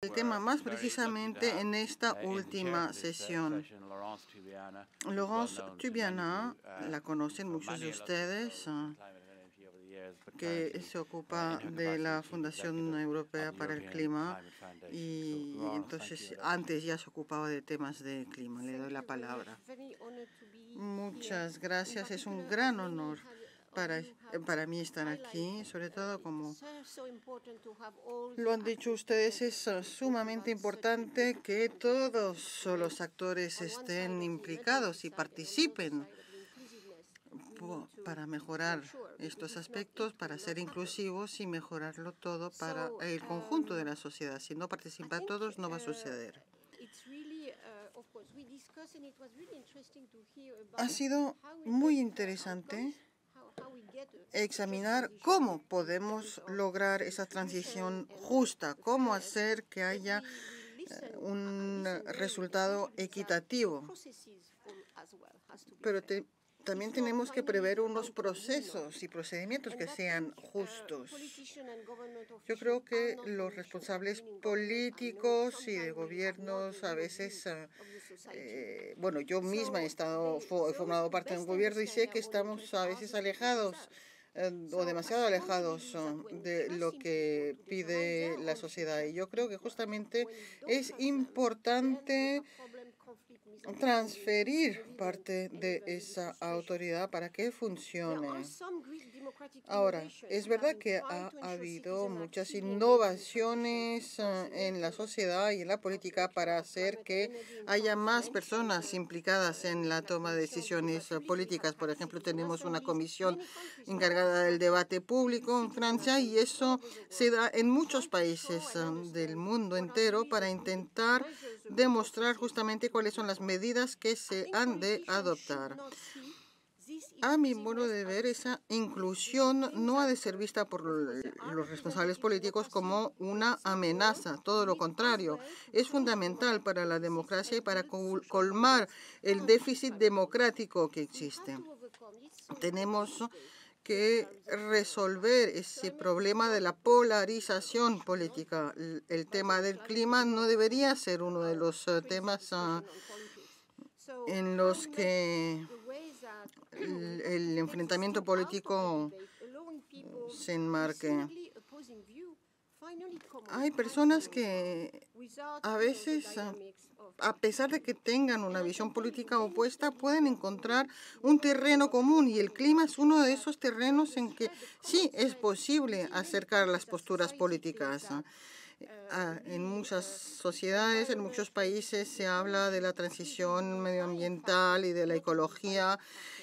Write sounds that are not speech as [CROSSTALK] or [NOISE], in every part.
el tema más precisamente en esta última sesión. Laurence Tubiana, uh, la conocen muchos de ustedes, ah, que se uh, ocupa de la Fundación Europea para el Clima y entonces antes ya se ocupaba de temas de clima. Le doy la palabra. Muchas gracias, es un gran honor para, eh, para mí están aquí, sobre todo como lo han dicho ustedes, es eh, sumamente importante que todos los actores estén implicados y participen para mejorar estos aspectos, para ser inclusivos y mejorarlo todo para el conjunto de la sociedad. Si no participan todos, no va a uh, suceder. Uh, ha sido muy interesante examinar cómo podemos lograr esa transición justa, cómo hacer que haya eh, un resultado equitativo. Pero también tenemos que prever unos procesos y procedimientos que sean justos. Yo creo que los responsables políticos y de gobiernos a veces, ah, eh, bueno, yo misma he estado he formado parte de un gobierno y sé que estamos a veces alejados eh, o demasiado alejados ah, de lo que pide la sociedad. Y yo creo que justamente es importante transferir parte de esa autoridad para que funcione. Ahora, es verdad que ha habido muchas innovaciones eh, en la sociedad y en la política para hacer que haya más personas implicadas en la toma de decisiones políticas. Por ejemplo, tenemos una comisión encargada del debate público en Francia y eso se da en muchos países eh, del mundo entero para intentar demostrar justamente cuáles son las medidas que se han de adoptar a mi modo de ver, esa inclusión no ha de ser vista por los responsables políticos como una amenaza, todo lo contrario. Es fundamental para la democracia y para colmar el déficit democrático que existe. Tenemos que resolver ese problema de la polarización política. El tema del clima no debería ser uno de los eh, temas ah, en los que el, enfrentamiento político se enmarque. Hay personas que a veces, a pesar de que tengan una visión política opuesta, pueden encontrar un terreno común y el clima es uno de esos terrenos en que sí es posible acercar las posturas políticas. Ah, en muchas sociedades, en muchos países se habla de la transición medioambiental y de la ecología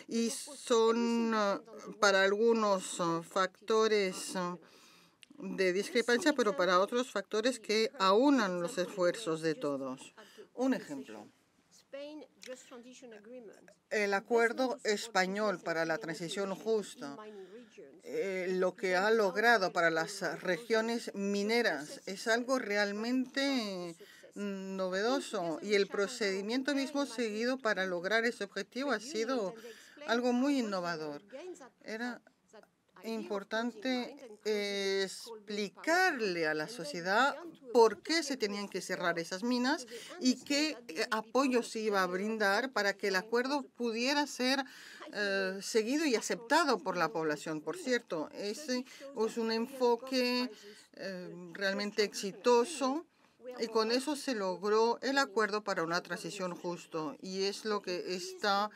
y son ah, para algunos ah, factores de discrepancia, pero para otros factores que aunan los esfuerzos de todos. Un ejemplo. El acuerdo español para la transición justa eh, lo que ha logrado para las ah, regiones mineras. Es algo realmente mm, novedoso y el procedimiento mismo seguido para lograr ese objetivo ha sido algo muy innovador. Era importante eh, explicarle a la sociedad por qué se tenían que cerrar esas minas y qué eh, apoyo se iba a brindar para que el acuerdo pudiera ser eh, seguido y aceptado por la población. Por cierto, ese es un enfoque eh, realmente exitoso y con eso se logró el acuerdo para una transición justo y es lo que está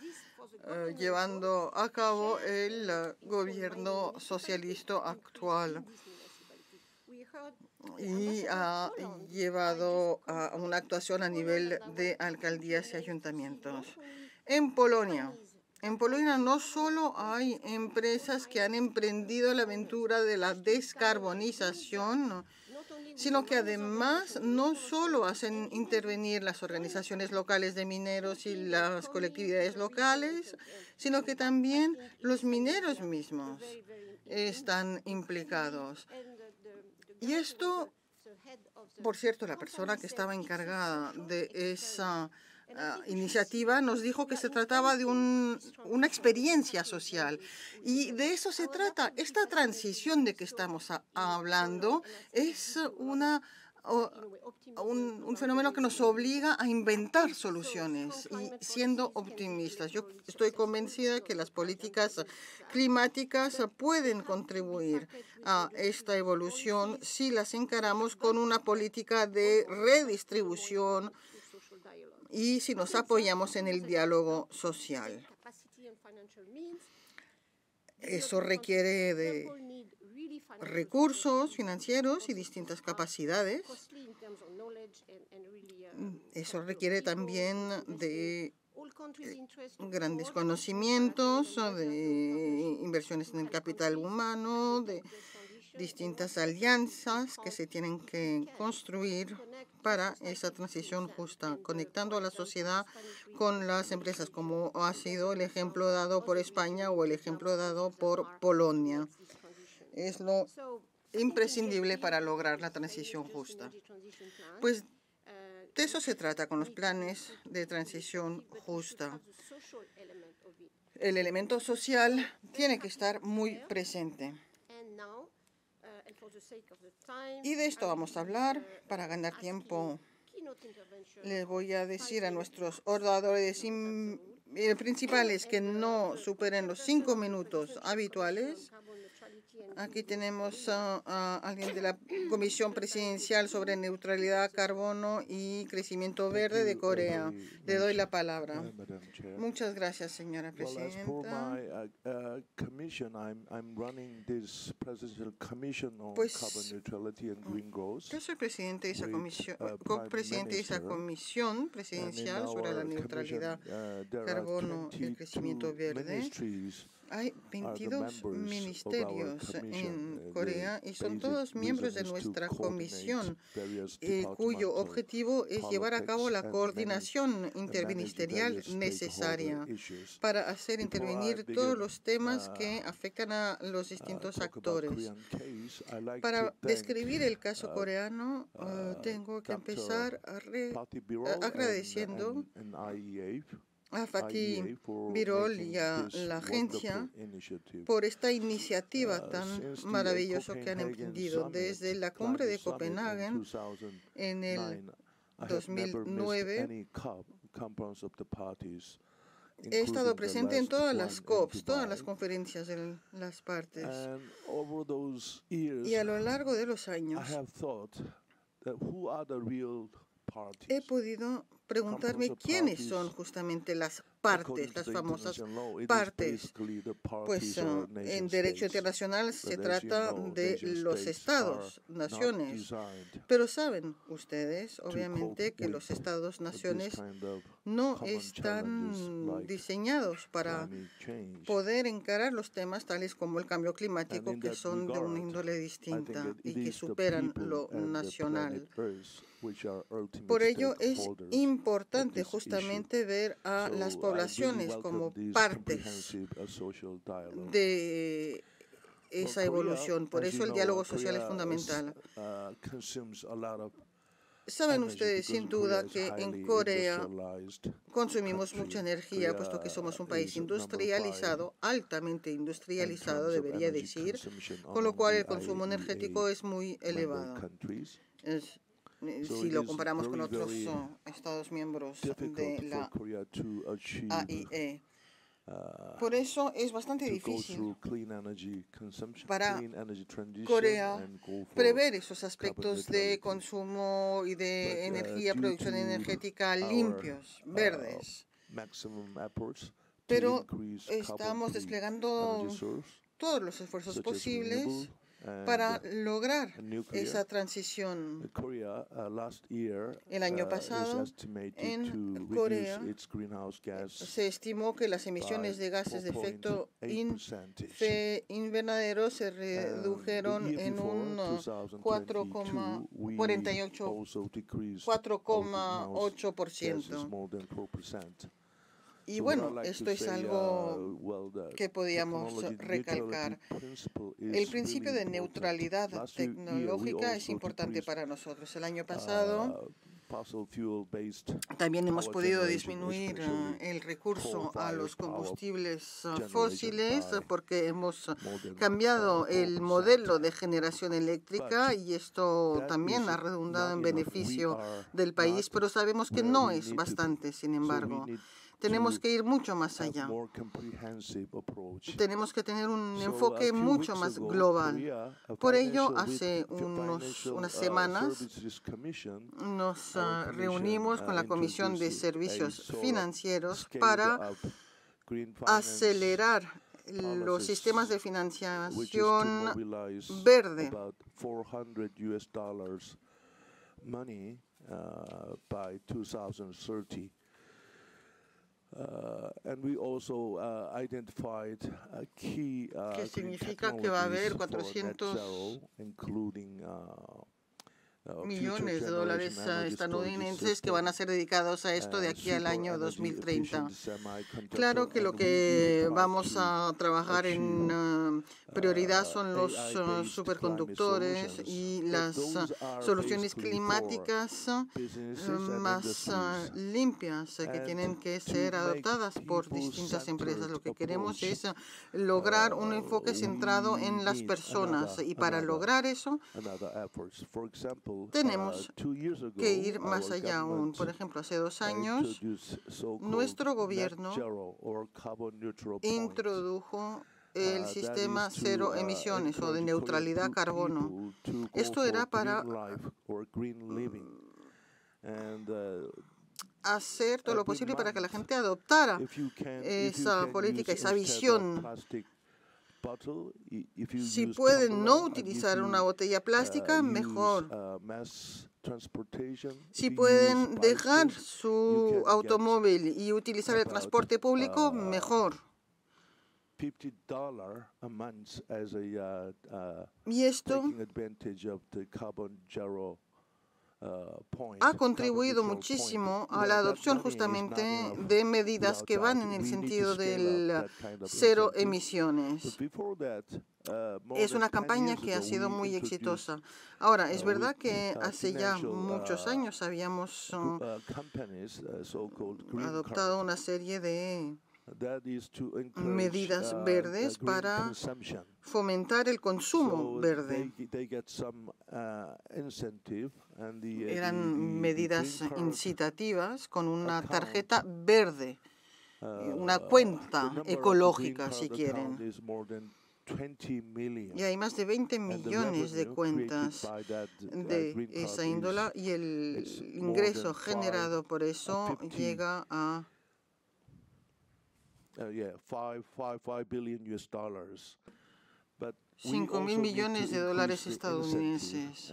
eh, llevando a cabo el gobierno socialista actual y ha llevado a una actuación a nivel de alcaldías y ayuntamientos. En Polonia, en Polonia no solo hay empresas que han emprendido la aventura de la descarbonización, sino que además no solo hacen intervenir las organizaciones locales de mineros y las colectividades locales, sino que también los mineros mismos están implicados. Y esto, por cierto, la persona que estaba encargada de esa Ah, iniciativa nos dijo que se trataba de una experiencia social. Y de eso se trata. Esta transición de que estamos hablando es una un, un, fenómeno que nos obliga a inventar soluciones y siendo optimistas. Yo estoy convencida que las políticas climáticas pueden contribuir a esta evolución si las encaramos con una política de redistribución y si nos apoyamos en el diálogo social. Eso requiere de recursos financieros y distintas capacidades. Eso requiere también de eh, grandes conocimientos, de inversiones en el capital humano, de distintas alianzas que se tienen que construir para esa transición justa, conectando a la sociedad con las empresas, como ha sido el ejemplo dado por España o el ejemplo dado por Polonia. Es lo imprescindible para lograr la transición justa. Pues de eso se trata con los planes de transición justa. El elemento social tiene que estar muy presente. Y de esto vamos a hablar uh, para ganar tiempo. Les voy a decir a nuestros oradores principales que no uh, superen los cinco minutos habituales Aquí tenemos a, alguien de la Comisión Presidencial sobre Neutralidad Carbono y Crecimiento Verde de Corea. Le doy la palabra. Muchas gracias, señora presidenta. Uh, uh, pues, yo soy presidente de esa comisión, uh, copresidente de esa comisión presidencial sobre la neutralidad carbono y crecimiento verde hay 22 ministerios en uh, Corea y son todos miembros de nuestra comisión, eh, cuyo objetivo es llevar a cabo la coordinación interministerial necesaria para hacer intervenir todos los temas uh, que afectan a los uh, distintos actores. Para describir el caso coreano, tengo que empezar agradeciendo a Fatih Birol y a la agencia por esta iniciativa ah, tan maravillosa que han emprendido. Desde la cumbre de Copenhague en el 2009, he estado presente en todas las COPs, todas las conferencias de las partes. Y a lo largo de los años, he podido preguntarme quiénes son justamente las partes, las famosas partes. Pues eh, en derecho internacional se trata de los estados, naciones. Pero saben ustedes, obviamente, que los estados, naciones no están diseñados para poder encarar los temas tales como el cambio climático, que son de una índole distinta y que superan lo nacional. Por ello es importante justamente ver a las poblaciones poblaciones como partes uh, de esa evolución. Por eso el diálogo uh, social es fundamental. Uh, Saben ustedes sin duda que en Corea consumimos mucha energía, puesto que somos un país industrializado, altamente industrializado, debería decir, con lo cual el consumo e energético es muy elevado. Eh, si lo comparamos con otros Estados miembros de la AIE. E. Uh, Por eso es bastante difícil para Corea prever esos aspectos de consumo y de uh, energía, producción energética limpios, uh, verdes. Pero estamos desplegando todos los esfuerzos posibles para lograr esa transición. Uh, el año uh, pasado, en Corea, se estimó que las emisiones de gases de efecto invernadero se redujeron en un 4,48%. Uh, 4,8%. Y bueno, esto es algo uh, que podíamos recalcar. El principio de neutralidad tecnológica es importante para nosotros. El año uh, pasado también hemos podido disminuir uh, el recurso a los combustibles fósiles porque hemos cambiado el modelo de generación eléctrica y esto también ha redundado en beneficio del país, pero sabemos que no es bastante, sin embargo. Tenemos que ir mucho más allá. Tenemos que tener un enfoque mucho más global. Por ello, hace unas uh, semanas nos uh, reunimos con la uh, Comisión de Servicios Financieros para acelerar los sistemas de financiación verde. Uh, uh, uh, que significa que va a haber 400 Oh, millones de dólares estadounidenses que van a ser dedicados a esto de aquí al eh, año 2030. Claro que lo que vamos a trabajar en ah, uh, prioridad son los ah, superconductores y las ah, soluciones climáticas más limpias eh, que tienen que ser adoptadas por distintas empresas. Lo que queremos es lograr un uh, enfoque centrado en las personas y para lograr eso Uh, Tenemos uh, que ir más allá aún. Por ejemplo, hace dos años nuestro gobierno introdujo el uh, sistema cero emisiones o de neutralidad carbono. Esto era para mm. hacer todo lo posible para que la gente adoptara esa política, esa visión si pueden no utilizar una botella uh, plástica, mejor. Uh, si pueden dejar su automóvil y utilizar el transporte público, uh, mejor. Y esto Uh, ha contribuido muchísimo a la adopción justamente de medidas que van en el sentido del cero emisiones. Uh, es una campaña que ha sido muy exitosa. Ahora, es uh, verdad que hace ya muchos años habíamos adoptado una serie de medidas verdes para fomentar el consumo verde. Uh, Eran medidas incitativas con una tarjeta verde, uh, una cuenta ecológica, si quieren. Y hay más de 20 millones de cuentas uh, de esa índola y el ingreso generado por eso llega a 5 mil millones de dólares estadounidenses.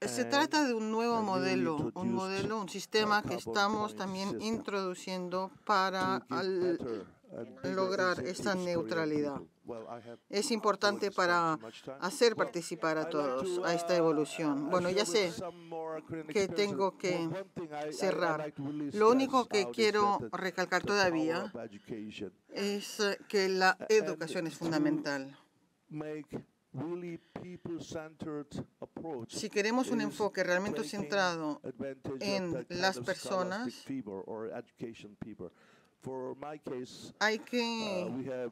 Se trata de un nuevo modelo, un modelo, un sistema que estamos también introduciendo para lograr esta neutralidad es importante para hacer participar a todos a esta uh, evolución. Uh, bueno, ya sé que tengo que cerrar. Lo único que quiero recalcar todavía es eh, que la educación es fundamental. Si queremos un enfoque realmente centrado en las personas, hay que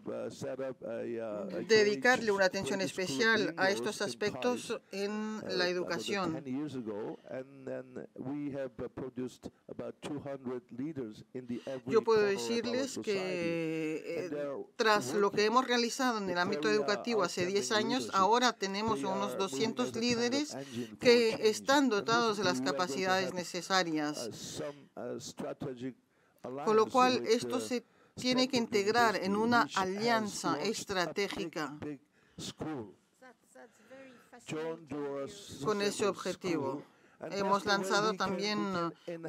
dedicarle una atención especial a estos aspectos en uh, la educación. Uh, Yo puedo decirles que eh, tras lo que hemos realizado en el ámbito uh, educativo hace 10 años, ahora tenemos unos 200 líderes que están dotados de las capacidades necesarias. Con lo cual, esto se tiene que integrar en una alianza estratégica con ese objetivo. Hemos lanzado también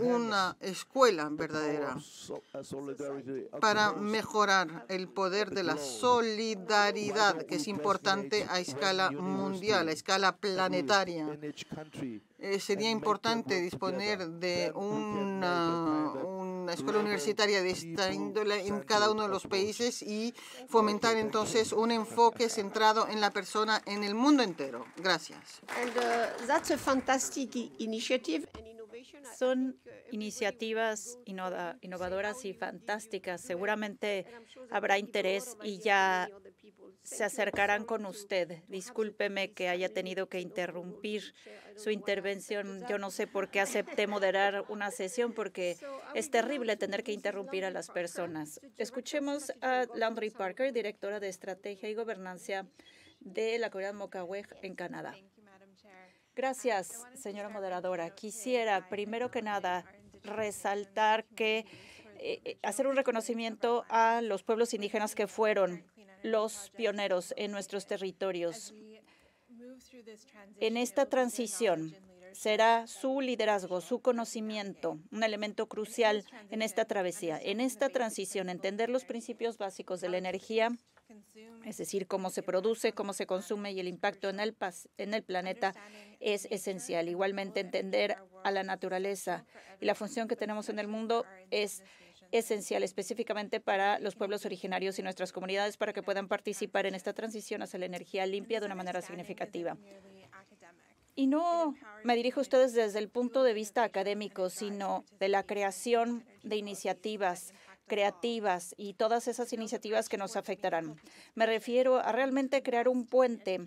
una escuela verdadera uh, para mejorar el poder de la solidaridad, que es importante a escala mundial, a escala planetaria. Eh, sería importante disponer de una, una escuela universitaria de esta índole en cada uno de los países y fomentar entonces un enfoque centrado en la persona en el mundo entero. Gracias. Uh, Son iniciativas innovadoras y fantásticas. Seguramente habrá interés y ya se acercarán con usted. Discúlpeme que haya tenido que interrumpir su intervención. Yo no sé por qué acepté moderar una sesión, porque es terrible tener que interrumpir a las personas. Escuchemos a Landry Parker, directora de Estrategia y Gobernanza de la comunidad Mocaweg en Canadá. Gracias, señora moderadora. Quisiera, primero que nada, resaltar que eh, eh, hacer un reconocimiento a los pueblos indígenas que fueron los pioneros en nuestros territorios. En esta transición será su liderazgo, su conocimiento, un elemento crucial en esta travesía. En esta transición, entender los principios básicos de la energía, es decir, cómo se produce, cómo se consume y el impacto en el, planeta es esencial. Igualmente, entender a la naturaleza y la función que tenemos en el mundo es esencial específicamente para los pueblos originarios y nuestras comunidades para que puedan participar en esta transición hacia la energía limpia de una manera significativa. Y no me dirijo a ustedes desde el punto de vista académico, sino de la creación de iniciativas creativas y todas esas iniciativas que nos afectarán. Me refiero a realmente crear un puente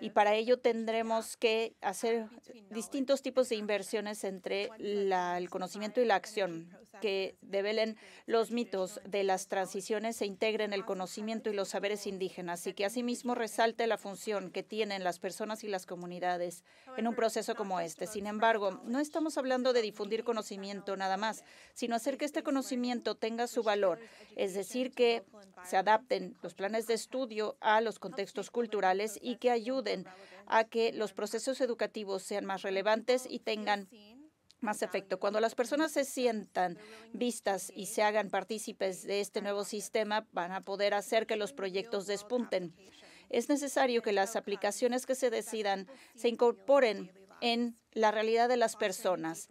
y para ello tendremos que hacer distintos tipos de inversiones entre el conocimiento y la acción, que develen los mitos de las transiciones e integren el conocimiento y los saberes indígenas, y que asimismo resalte la función que tienen las personas y las comunidades en un proceso como este. Sin embargo, no estamos hablando de difundir conocimiento nada más, sino hacer que este conocimiento tenga su valor, es decir, que se adapten los planes de estudio a los contextos culturales y que ayuden a que los procesos educativos sean más relevantes y tengan más efecto. Cuando las personas se sientan vistas y se hagan partícipes de este nuevo sistema, van a poder hacer que los proyectos despunten. Es necesario que las aplicaciones que se decidan se incorporen en la realidad de las personas,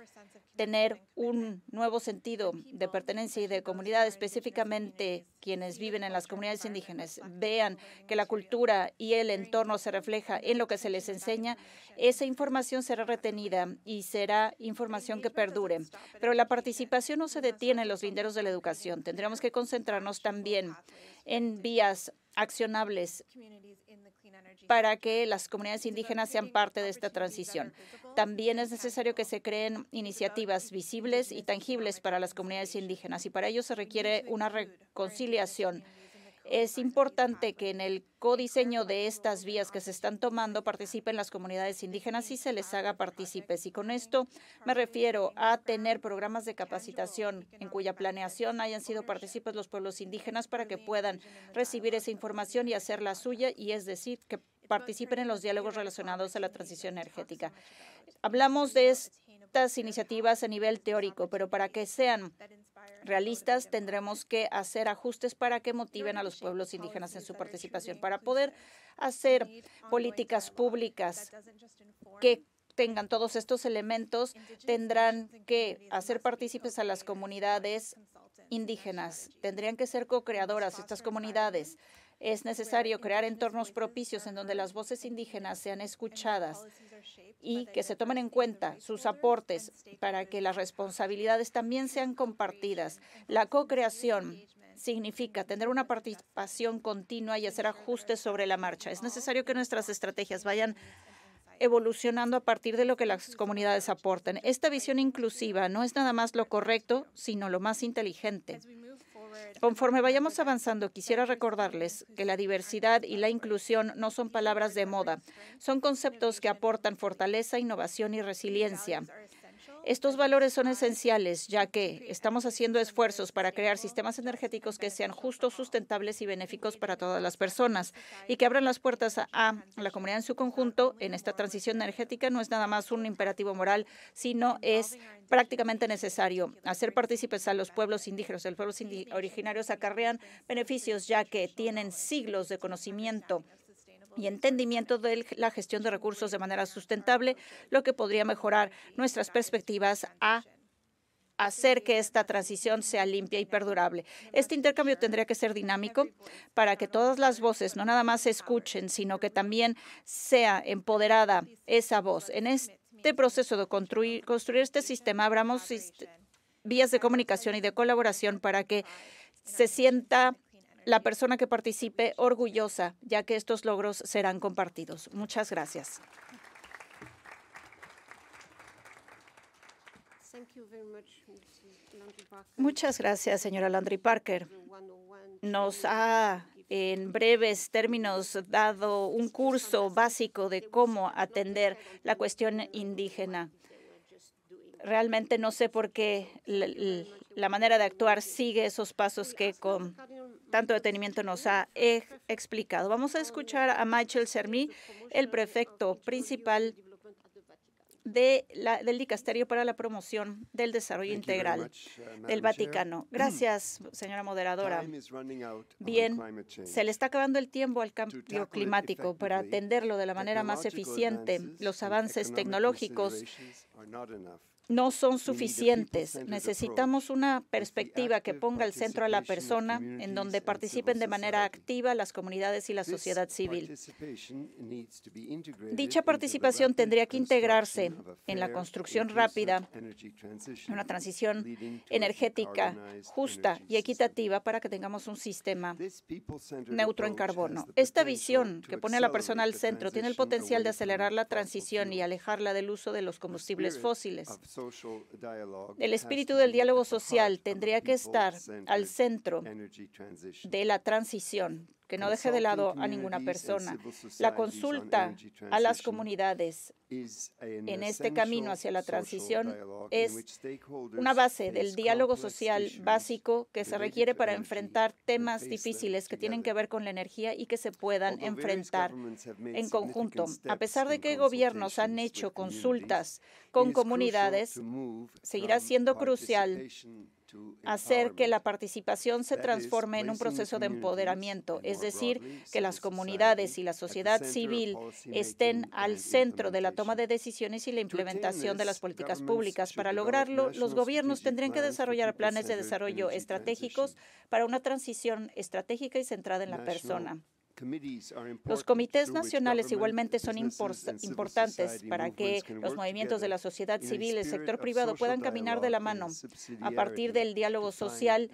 tener un nuevo sentido de pertenencia y de comunidad, específicamente quienes viven en las comunidades indígenas, vean que la cultura y el entorno se refleja en lo que se les enseña, esa información será retenida y será información que perdure. Pero la participación no se detiene en los linderos de la educación. Tendremos que concentrarnos también en vías accionables para que las comunidades indígenas sean parte de esta transición. También es necesario que se creen iniciativas visibles y tangibles para las comunidades indígenas y para ello se requiere una reconciliación es importante que en el codiseño de estas vías que se están tomando participen las comunidades indígenas y se les haga partícipes. Y con esto me refiero a tener programas de capacitación en cuya planeación hayan sido partícipes los pueblos indígenas para que puedan recibir esa información y hacerla suya, y es decir, que participen en los diálogos relacionados a la transición energética. Hablamos de estas iniciativas a nivel teórico, pero para que sean realistas, tendremos que hacer ajustes para que motiven a los pueblos indígenas en su participación, para poder hacer políticas públicas que tengan todos estos elementos, tendrán que hacer partícipes a las comunidades indígenas, tendrían que ser co-creadoras estas comunidades, es necesario crear entornos propicios en donde las voces indígenas sean escuchadas y que se tomen en cuenta sus aportes para que las responsabilidades también sean compartidas. La co-creación significa tener una participación continua y hacer ajustes sobre la marcha. Es necesario que nuestras estrategias vayan evolucionando a partir de lo que las comunidades aporten. Esta visión inclusiva no es nada más lo correcto, sino lo más inteligente. Conforme vayamos avanzando, quisiera recordarles que la diversidad y la inclusión no son palabras de moda, son conceptos que aportan fortaleza, innovación y resiliencia. Estos valores son esenciales, ya que estamos haciendo esfuerzos para crear sistemas energéticos que sean justos, sustentables y benéficos para todas las personas y que abran las puertas a, la comunidad en su conjunto en esta transición energética. No es nada más un imperativo moral, sino es prácticamente necesario. Hacer partícipes a los pueblos indígenas, los pueblos originarios acarrean beneficios, ya que tienen siglos de conocimiento y entendimiento de la gestión de recursos de manera sustentable, lo que podría mejorar nuestras perspectivas a hacer que esta transición sea limpia y perdurable. Este intercambio tendría que ser dinámico para que todas las voces no nada más se escuchen, sino que también sea empoderada esa voz. En este proceso de construir, construir este sistema, abramos vías de comunicación y de colaboración para que se sienta la persona que participe orgullosa, ya que estos logros serán compartidos. Muchas gracias. Muchas gracias, señora Landry Parker. Oh Nos ha, en breves términos, dado un curso básico de cómo atender la cuestión indígena realmente no sé por qué la, manera de actuar sigue esos pasos que con tanto detenimiento nos ha e, explicado. Vamos a escuchar a Michael Cermi, el prefecto principal de del Dicasterio para la Promoción del Desarrollo Integral uh, del Vaticano. [CLEARS THROAT] Gracias, señora moderadora. Bien, se le está acabando el tiempo al cambio climático para atenderlo de la manera más eficiente. Los avances tecnológicos no son suficientes. Necesitamos una perspectiva que ponga el centro a la persona, en donde participen de manera activa las comunidades y la sociedad civil. Dicha participación tendría que integrarse en la construcción rápida, una transición energética justa y equitativa para que tengamos un sistema neutro en carbono. Esta visión que pone a la persona al centro tiene el potencial de acelerar la transición y alejarla del uso de los combustibles fósiles. El espíritu del diálogo social tendría que estar al centro de la transición que no deje de lado a ninguna persona. La consulta a las comunidades en este camino hacia la transición es una base del diálogo social básico que se requiere para enfrentar temas difíciles que tienen que ver con la energía y que se puedan enfrentar en conjunto. A pesar de que gobiernos han hecho consultas con comunidades, seguirá siendo crucial hacer que la participación se transforme en un proceso de empoderamiento, es decir, que las comunidades y la sociedad civil estén al centro de la toma de decisiones y la implementación de las políticas públicas. Para lograrlo, los gobiernos tendrían que desarrollar planes de desarrollo estratégicos para una transición estratégica y centrada en la persona. Los comités nacionales igualmente son importantes para que los movimientos de la sociedad civil, y el sector privado puedan caminar de la mano a partir del diálogo social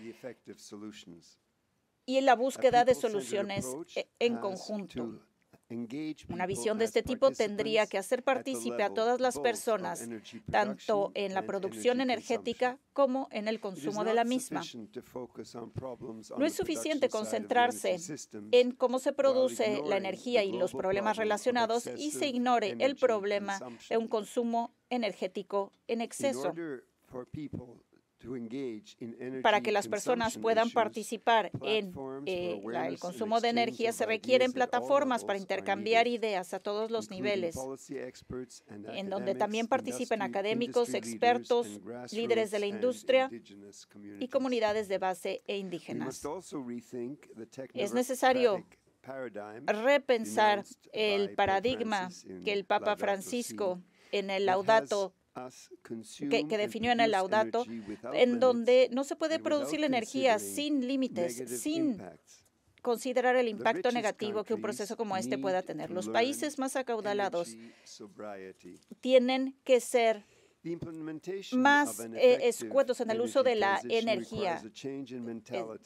y en la búsqueda de soluciones e, en conjunto. Una visión de este tipo tendría que hacer partícipe a todas las personas, tanto en la producción energética como en el consumo de la misma. No es suficiente concentrarse en cómo se produce la energía y los problemas relacionados y se ignore el problema de un consumo energético en exceso. Para que las personas puedan participar en eh, el consumo de energía, se requieren plataformas para intercambiar ideas a todos los niveles, en donde también participen académicos, expertos, líderes de la industria y comunidades de base e indígenas. Es necesario repensar el paradigma que el Papa Francisco en el Laudato que, definió en el laudato, en donde no se puede producir energía sin límites, sin considerar el impacto negativo que un proceso como este pueda tener. Los países más acaudalados tienen que ser más eh, escuetos en el uso de la energía.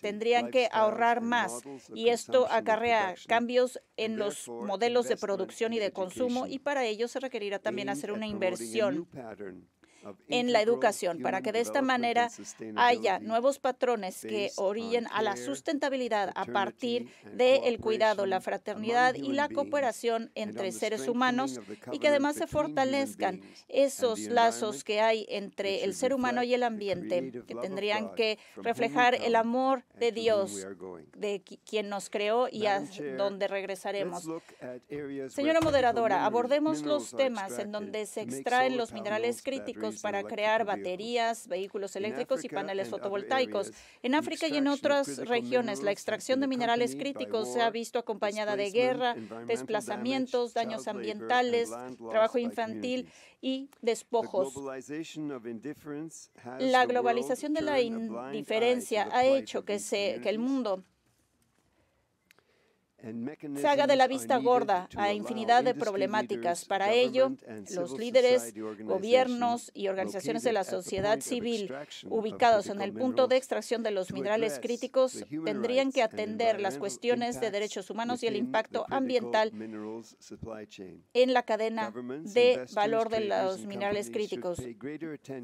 tendrían que ahorrar más y esto acarrea cambios en los modelos de producción y de consumo y para ello se requerirá también hacer una inversión en la educación para que de esta manera haya nuevos patrones que orillen a la sustentabilidad a partir del cuidado, la fraternidad y la cooperación entre seres humanos y que además se fortalezcan esos lazos que hay entre el ser humano y el ambiente, que tendrían que reflejar el amor de Dios, de quien nos creó y a donde regresaremos. Señora moderadora, abordemos los temas en donde se extraen los minerales críticos para crear baterías, vehículos eléctricos y paneles eh, fotovoltaicos. En África y en otras regiones, la extracción de minerales críticos se ha visto acompañada de guerra, desplazamientos, daños ambientales, trabajo infantil y despojos. La globalización de la indiferencia ha hecho que, se, que el mundo se haga de la vista gorda a infinidad de problemáticas. Para ello, los líderes, gobiernos y organizaciones de la sociedad civil ubicados en el punto de extracción de los minerales críticos tendrían que atender las cuestiones de derechos humanos y el impacto ambiental en la cadena de valor de los minerales críticos.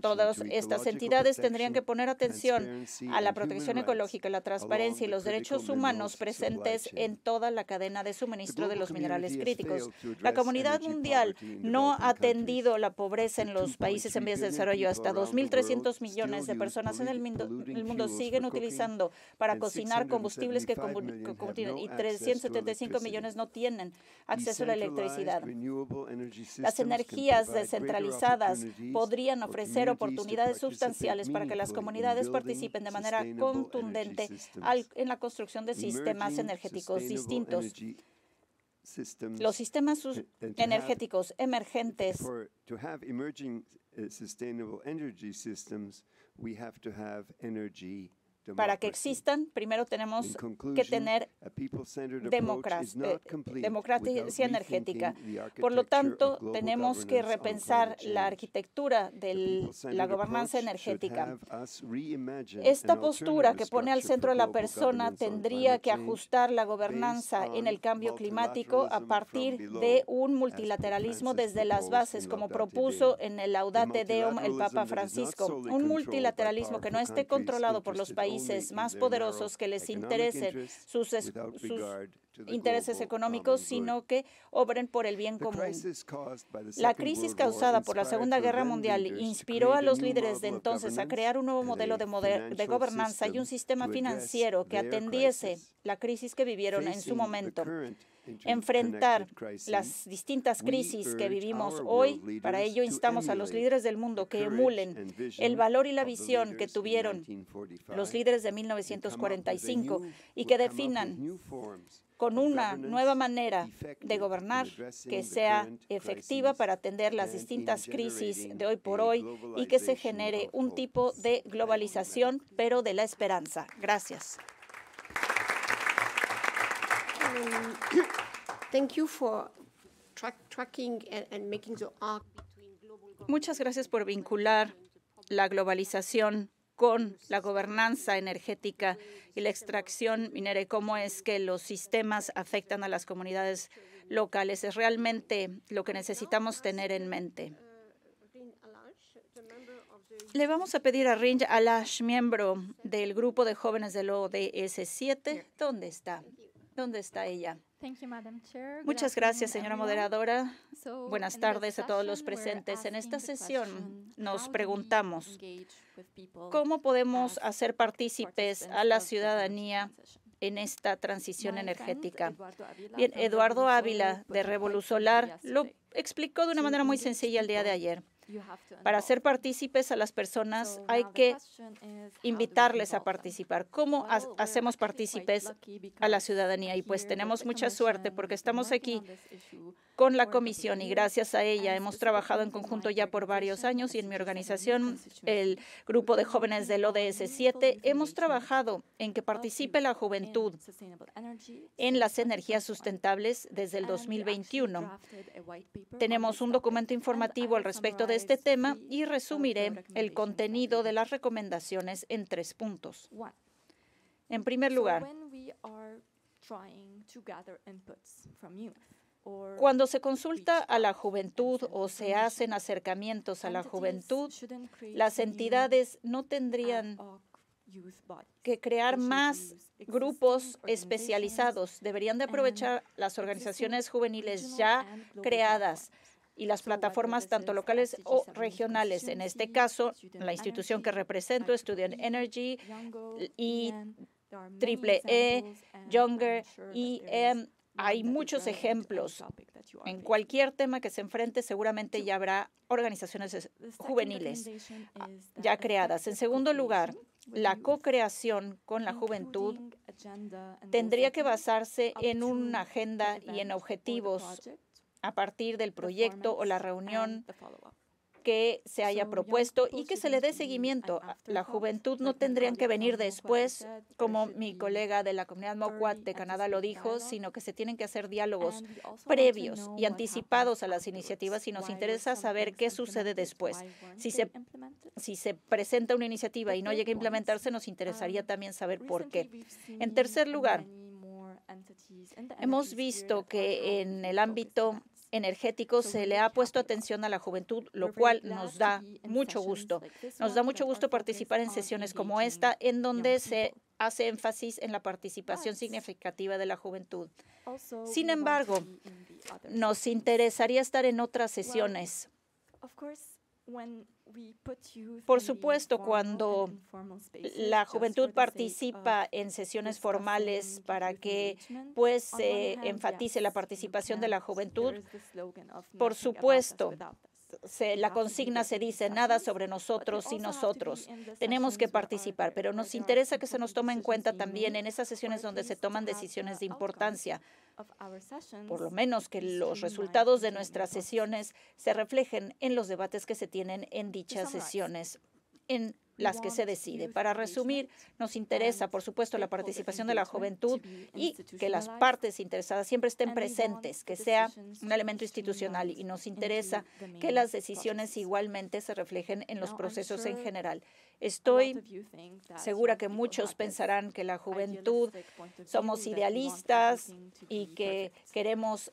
Todas estas entidades tendrían que poner atención a la protección ecológica, la transparencia y los derechos humanos presentes en toda la cadena de suministro de los minerales críticos. La comunidad mundial no ha atendido la pobreza en los países en vías de desarrollo. Hasta 2.300 millones de personas en el mundo, siguen utilizando para cocinar combustibles que y 375 millones no tienen acceso a la electricidad. Las energías descentralizadas podrían ofrecer oportunidades sustanciales para que las comunidades participen de manera contundente en la construcción de sistemas energéticos los sistemas energéticos emergentes to have emerging eh, sustainable energy systems we have to have energy para que existan, primero tenemos que tener democracia, eh, energética. Por lo tanto, tenemos que repensar la arquitectura de la gobernanza energética. Esta postura que pone al centro a la persona tendría que ajustar la gobernanza en el cambio climático a partir de un multilateralismo desde las bases, como propuso en el Laudate Deum el Papa Francisco. Un multilateralismo que no esté controlado por los países más poderosos que les interesen sus, sus intereses económicos, sino que obren por el bien común. La crisis causada por la Segunda Guerra Mundial inspiró a los líderes de entonces a crear un nuevo modelo de, gobernanza y un sistema financiero que atendiese la crisis que vivieron en su momento. Enfrentar las distintas crisis que vivimos hoy, para ello instamos a los líderes del mundo que emulen el valor y la visión que tuvieron los líderes de 1945 y que definan con una nueva manera de gobernar que sea efectiva para atender las distintas crisis de hoy por hoy y que se genere un tipo de globalización, pero de la esperanza. Gracias. Um, Muchas gracias por vincular la globalización con la gobernanza energética y la extracción minera y cómo es que los sistemas afectan a las comunidades locales. Es realmente lo que necesitamos tener en mente. Le vamos a pedir a Rinj Alash, miembro del grupo de jóvenes del ODS7, ¿dónde está? ¿Dónde está ella? Muchas gracias, señora moderadora. Buenas tardes a todos los presentes. En esta sesión nos preguntamos cómo podemos hacer partícipes a la ciudadanía en esta transición energética. Bien, Eduardo Ávila de Revolusolar lo explicó de una manera muy sencilla el día de ayer. Para ser partícipes a las personas hay que invitarles a participar. ¿Cómo hacemos partícipes a la ciudadanía? Y pues tenemos mucha suerte porque estamos aquí con la comisión y gracias a ella hemos trabajado en conjunto ya por varios años y en mi organización, el grupo de jóvenes del ODS 7, hemos trabajado en que participe la juventud en las energías sustentables desde el 2021. Tenemos un documento informativo al respecto de este tema y resumiré el contenido de las recomendaciones en tres puntos. En primer lugar, cuando se consulta a la juventud o se hacen acercamientos a la juventud, las entidades no tendrían que crear más grupos especializados. Deberían de aprovechar las organizaciones juveniles ya creadas, y las plataformas tanto locales o regionales. En este caso, la institución que represento, Student Energy y Triple E, Younger y hay muchos ejemplos. En cualquier tema que se enfrente, seguramente ya habrá organizaciones juveniles ya creadas. En segundo lugar, la co-creación con la juventud tendría que basarse en una agenda y en objetivos a partir del proyecto o la reunión que se haya propuesto y que se le dé seguimiento. La juventud no tendrían que venir después, eh, como mi colega de la comunidad Mocuat de Canadá lo dijo, sino que se tienen que hacer diálogos previos y anticipados a las iniciativas y nos interesa saber qué sucede después. Si se, si se presenta una iniciativa y no llega a implementarse, nos interesaría um, también saber por qué. En tercer lugar, hemos visto que en el ámbito energético se le ha puesto atención a la juventud, lo cual nos da mucho gusto. Nos da mucho gusto participar en sesiones como esta, en donde se hace énfasis en la participación significativa de la juventud. Sin embargo, nos interesaría estar en otras sesiones. Por supuesto, cuando la juventud participa en sesiones formales para que pues eh, enfatice la participación de la juventud, por supuesto, la consigna se dice nada sobre nosotros y nosotros. Tenemos que participar, pero nos interesa que se nos tome en cuenta también en esas sesiones donde se toman decisiones de importancia, por lo menos que los resultados de nuestras sesiones se reflejen en los debates que se tienen en dichas sesiones las que se decide. Para resumir, nos interesa, por supuesto, la participación de la juventud y que las partes interesadas siempre estén presentes, que sea un elemento institucional y nos interesa que las decisiones igualmente se reflejen en los procesos en general. Estoy segura que muchos pensarán que la juventud somos idealistas y que queremos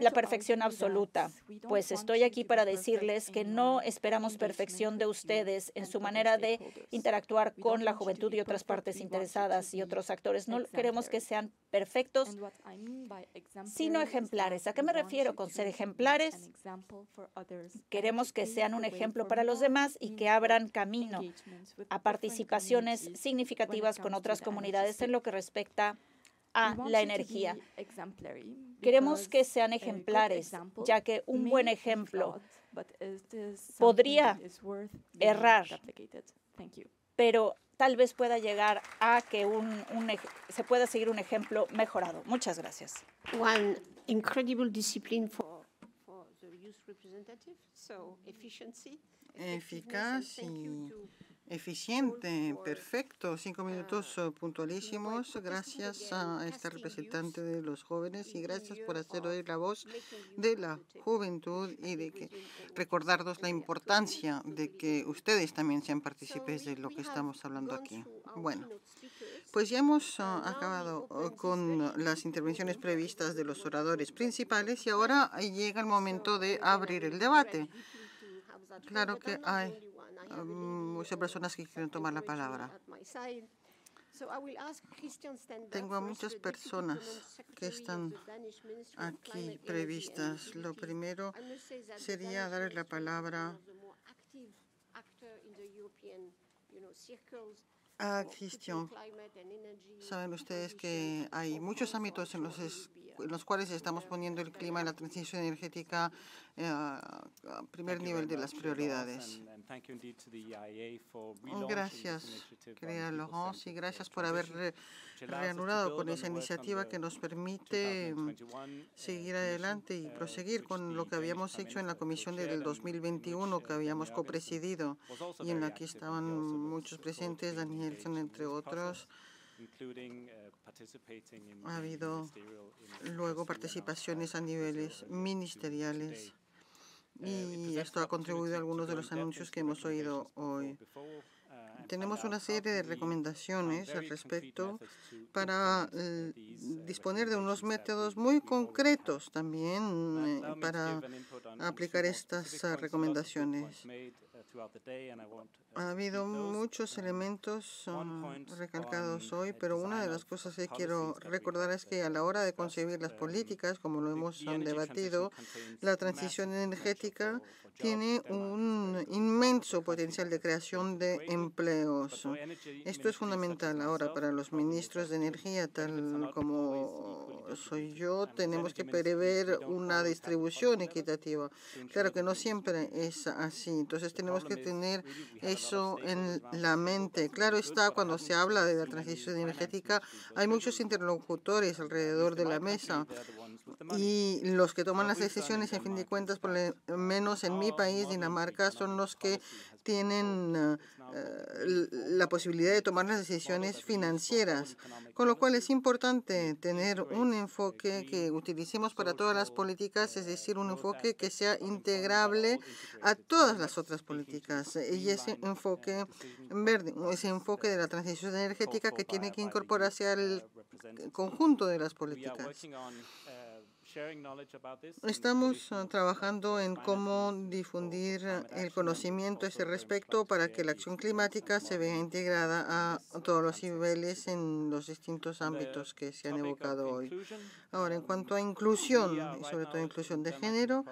la perfección absoluta, pues estoy aquí para decirles que no esperamos perfección de ustedes en su manera de interactuar con la juventud y otras partes interesadas y otros actores. No queremos que sean perfectos, sino ejemplares. ¿A qué me refiero con ser ejemplares? Queremos que sean un ejemplo para los demás y que abran camino a participaciones significativas con otras comunidades en lo que respecta a a la energía. Queremos que sean ejemplares, ya que un buen ejemplo podría errar, pero tal vez pueda llegar a que un, se pueda seguir un ejemplo mejorado. Muchas gracias. One incredible discipline for the youth representative, so efficiency. Este eficaz y eficiente, perfecto. Cinco ah, minutos eh, puntualísimos. Gracias a esta representante de los jóvenes y gracias por hacer oh, oír la voz de la juventud y de que recordarnos la importancia de que ustedes también sean partícipes de lo que estamos hablando aquí. Bueno, pues ya hemos uh, ah, acabado eh, con las intervenciones previstas de los oradores principales y ahora llega el momento de uh, abrir el debate. Claro que hay mm, muchas uh, personas que quieren tomar la palabra. Tengo a muchas personas que están aquí previstas. Lo primero sería darle la palabra Ah, Cristian. Saben ustedes que hay muchos ámbitos en los, cuales estamos poniendo el clima y la transición energética eh, a primer nivel de las prioridades. Oh, gracias, querida Laurence, y gracias por haber reanudado con esa iniciativa que nos permite mm, seguir adelante y proseguir con lo que habíamos hecho en la comisión del 2021 que habíamos copresidido y en la que estaban muchos presentes, Daniel entre otros. Uh, ha habido luego participaciones a uh, niveles uh, ministeriales y esto ha contribuido a algunos de los anuncios que hemos oído hoy. Tenemos una serie de recomendaciones al respecto para eh, disponer de unos métodos muy concretos también eh, para aplicar estas recomendaciones. Uh, ha habido muchos elementos recalcados hoy, uh, pero una de las cosas que quiero recordar es que a la hora de concebir las um, políticas, como lo hemos debatido, la transición energética tiene un inmenso potencial de creación de empleos. Esto es fundamental ahora para los ministros de energía, tal como soy yo, tenemos que prever una distribución equitativa. Claro que no siempre es así, entonces tenemos que tener eso en la mente. Claro está, cuando se habla de la transición energética, hay muchos interlocutores alrededor de la mesa y los que toman las decisiones, en fin de cuentas, por lo menos en mi país, Dinamarca, son los que tienen eh, eh, la posibilidad de tomar las decisiones financieras, con lo cual es importante tener un enfoque eh, que utilicemos para todas las políticas, es decir, un enfoque que sea integrable a todas las otras políticas. Y ese enfoque verde, ese enfoque de la transición energética que tiene que incorporarse al conjunto de las políticas. Estamos ah, trabajando en cómo difundir el conocimiento a este respecto para que la acción climática se vea integrada a todos los niveles en los distintos ámbitos que se han evocado hoy. Ahora, en um, cuanto a inclusión, sobre todo inclusión de género,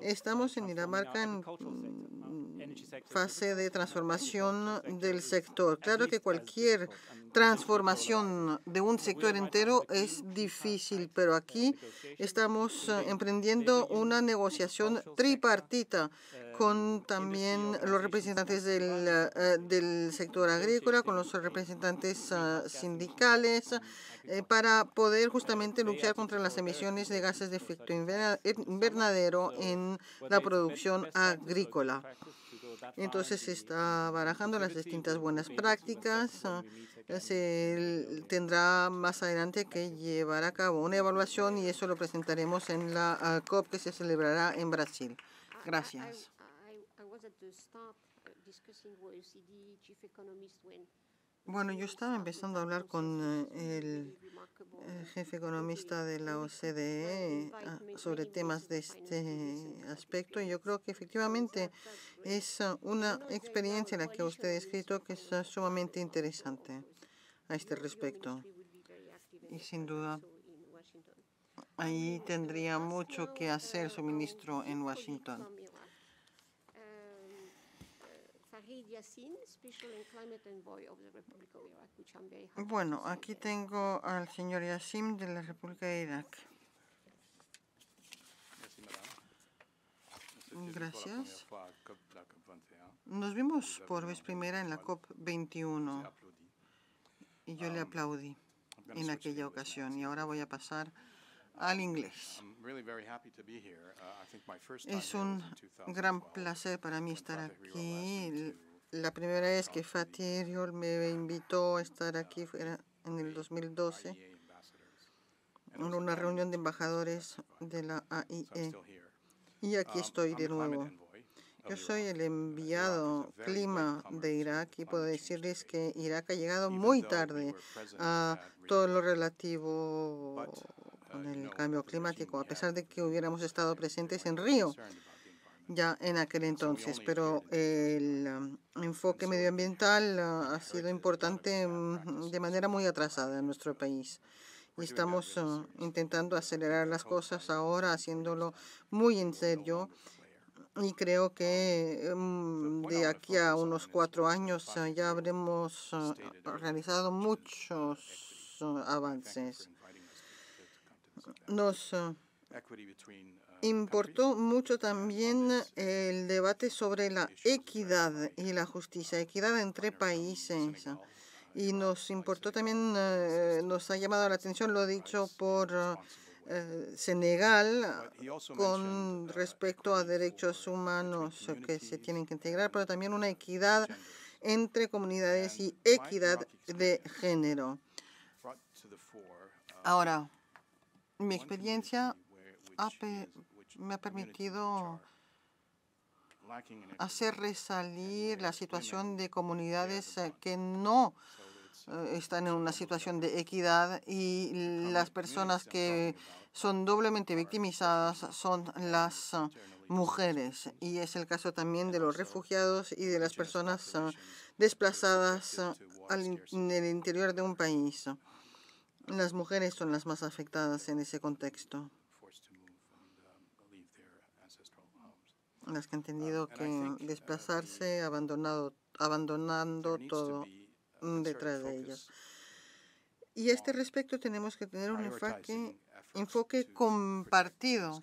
Estamos uh, en Dinamarca en uh, mm, fase de transformación del sector. Claro que cualquier transformación de un sector entero es difícil, pero aquí estamos eh, emprendiendo una negociación tripartita uh, con también los representantes del, del sector agrícola, con los representantes sindicales, para poder justamente luchar contra las emisiones de gases de efecto invernadero en la producción agrícola. Entonces se está barajando las distintas buenas prácticas. Se tendrá más adelante que llevar a cabo una evaluación y eso lo presentaremos en la COP que se celebrará en Brasil. Gracias. Uh, bueno, yo estaba empezando a hablar con eh, el eh, jefe economista de la uh, OCDE eh, ah, sobre temas de este aspecto y yo creo que efectivamente es uh, una experiencia la que usted ha escrito que es sumamente interesante a este respecto. Y sin duda, ahí tendría mucho que hacer su ministro en Washington. Bueno, aquí tengo al señor Yassim de la República de Irak. Gracias. Nos vimos por vez primera en la COP21 y yo le aplaudí en aquella ocasión. Y ahora voy a pasar al inglés. Es un gran placer para mí estar aquí. La primera vez que Fatih Eriol me invitó a estar uh, aquí fue en el 2012, e en una reunión de embajadores de la AIE. Y aquí um, estoy de nuevo. Yo soy el uh, enviado clima de Irak y puedo decirles que Irak ha llegado muy tarde a todo lo relativo del cambio climático, a pesar de que hubiéramos estado presentes en Río ya en aquel entonces. Pero el um, enfoque medioambiental uh, ha sido importante mm, de manera muy atrasada en nuestro país. Y estamos uh, intentando acelerar las cosas ahora, haciéndolo muy en serio. Y creo que um, um, de aquí a unos cuatro años uh, ya habremos realizado muchos avances. Nos importó mucho también el debate sobre la equidad y la justicia, equidad entre países. Y nos importó también, eh, nos ha llamado la atención lo dicho por eh, Senegal con respecto a derechos humanos que se tienen que integrar, pero también una equidad entre comunidades y equidad de género. Ahora, mi experiencia me ha permitido hacer resalir la situación de comunidades eh, que no eh, están en una situación de equidad y las personas que son doblemente victimizadas son las eh, mujeres. Y es el caso también de los refugiados y de las personas desplazadas en el interior de un país. Las mujeres son las más afectadas en ese contexto. Las que han tenido um, que uh, desplazarse, abandonado, abandonando todo mm, detrás de ellas. Y a este respecto tenemos que tener un enfoque, enfoque compartido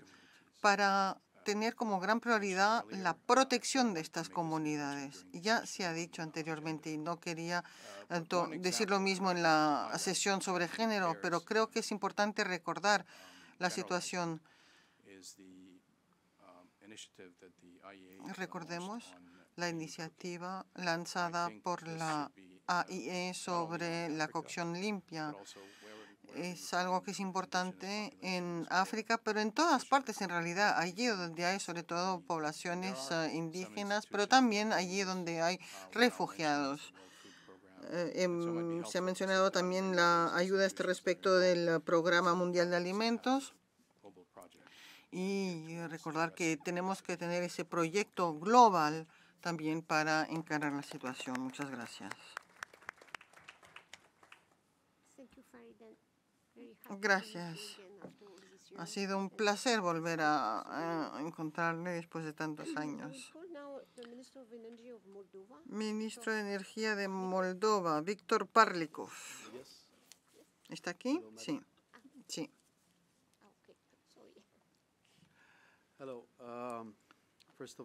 para tener como gran prioridad la protección de estas comunidades. Ya se ha dicho anteriormente y no quería eh, decir lo mismo en la sesión sobre género, pero creo que es importante recordar la situación. Recordemos la iniciativa lanzada por la AIE sobre la cocción limpia es algo que es importante en África, pero en todas partes en realidad, allí donde hay sobre todo poblaciones eh, indígenas, pero también allí donde hay uh, refugiados. Eh, em, se ha mencionado también la ayuda a este respecto del Programa Mundial de Alimentos y recordar que tenemos que tener ese proyecto global también para encarar la situación. Muchas gracias. Gracias. Ha sido un placer volver a, encontrarle después de tantos años. Ministro de Energía de Moldova, Víctor Parlikov. ¿Está aquí? Sí. Sí. Um,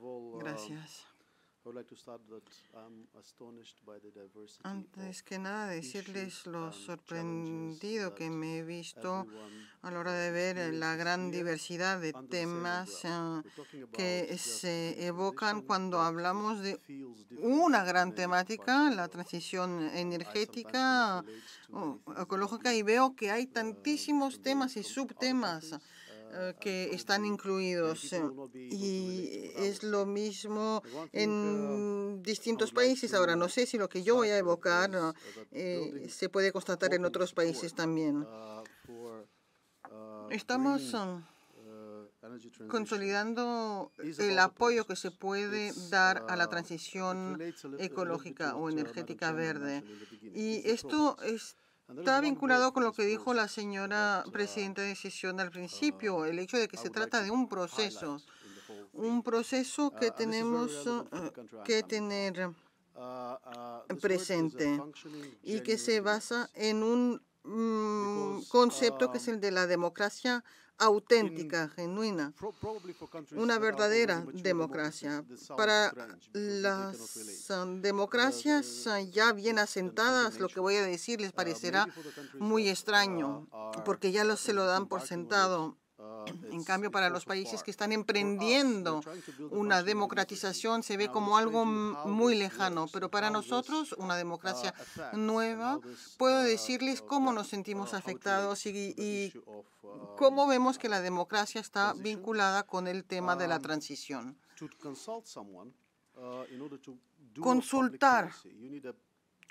um, Gracias. Antes que nada, decirles lo sorprendido que me he visto a la hora de ver la gran diversidad de temas eh, que se eh, evocan cuando hablamos de una gran temática, la transición energética, ecológica, y veo que hay uh, tantísimos temas y subtemas. Eh, que están incluidos. Eh, y es lo mismo en distintos países. Ahora, no sé si lo que yo voy a evocar eh, se puede constatar en otros países también. Estamos consolidando el apoyo que se puede dar a la transición ecológica o energética verde. Y esto es Está vinculado con lo que dijo la señora presidenta de decisión al ah, principio, el hecho de que se trata de un proceso, un proceso que ah, tenemos que tener ah, presente y que se basa en un mm, concepto que es um, el de la democracia auténtica, genuina, una verdadera democracia. Para las democracias uh, ya bien asentadas, lo que voy a decir les uh, parecerá muy uh, extraño, porque ya lo, se lo dan por sentado. Uh, en cambio, para los países que están emprendiendo una democratización se ve como algo muy lejano, pero para nosotros, una uh, democracia nueva, puedo uh, decirles cómo nos sentimos afectados y, cómo vemos que la democracia está vinculada con el tema de la um, transición. Consultar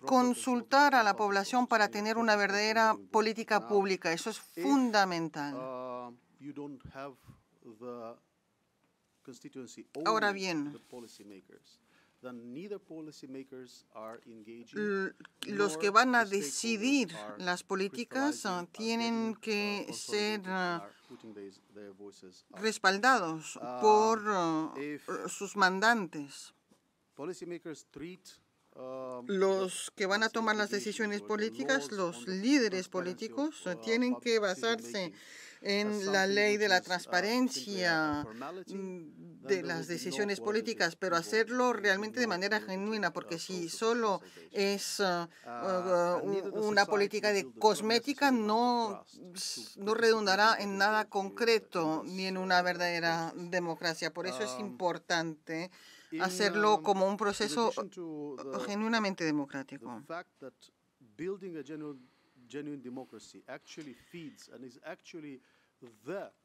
consultar a la población para tener una verdadera política pública. Eso es fundamental. Ahora bien, los que van a decidir las políticas tienen que ser respaldados por sus mandantes. Los que van a tomar las decisiones políticas, los líderes políticos, uh, tienen que basarse en en la ley de la uh, transparencia mm, de las decisiones políticas, pero hacerlo realmente de manera genuina, uh, porque si solo es uh, una política de cosmética, no, no redundará en nada concreto ni en una verdadera democracia. Por eso es um, importante hacerlo um, como un proceso genuinamente democrático.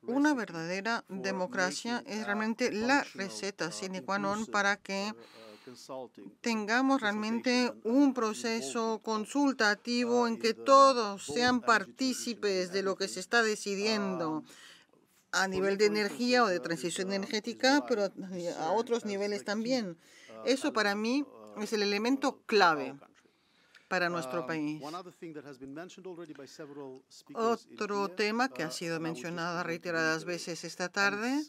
Una verdadera democracia es realmente la receta uh, sine qua non para que uh, uh, tengamos realmente un proceso consultativo en que todos sean partícipes de lo que se está decidiendo um, a nivel de energía o de transición energética, pero a otros niveles también. Eso para mí es el elemento clave para nuestro um, país. Otro tema que ha uh, sido mencionado reiteradas veces esta tarde,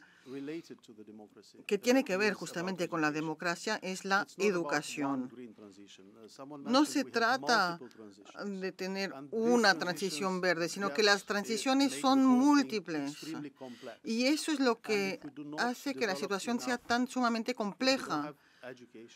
que uh, tiene que ver justamente con la democracia, es la educación. Uh, no se trata de tener una transición verde, sino que las transiciones son múltiples. Y eso es lo que hace que la situación sea tan sumamente compleja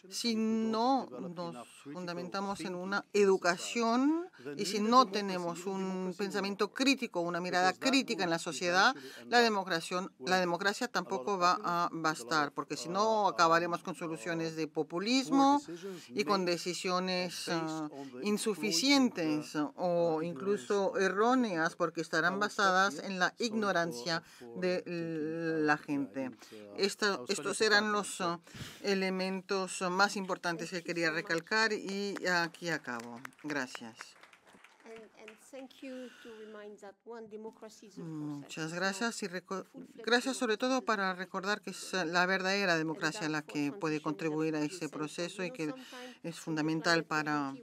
si no nos fundamentamos en una educación y si no tenemos un pensamiento crítico, una mirada crítica en la sociedad, la democracia, la democracia tampoco va a bastar, porque si no uh, acabaremos con uh, soluciones de populismo y con decisiones uh, insuficientes o incluso erróneas, porque estarán basadas en la ignorancia de la gente. estos eran los elementos son más importantes que quería recalcar y aquí acabo. Gracias. Muchas gracias y gracias sobre todo para recordar que es la verdadera democracia la que puede contribuir a ese proceso y que es fundamental para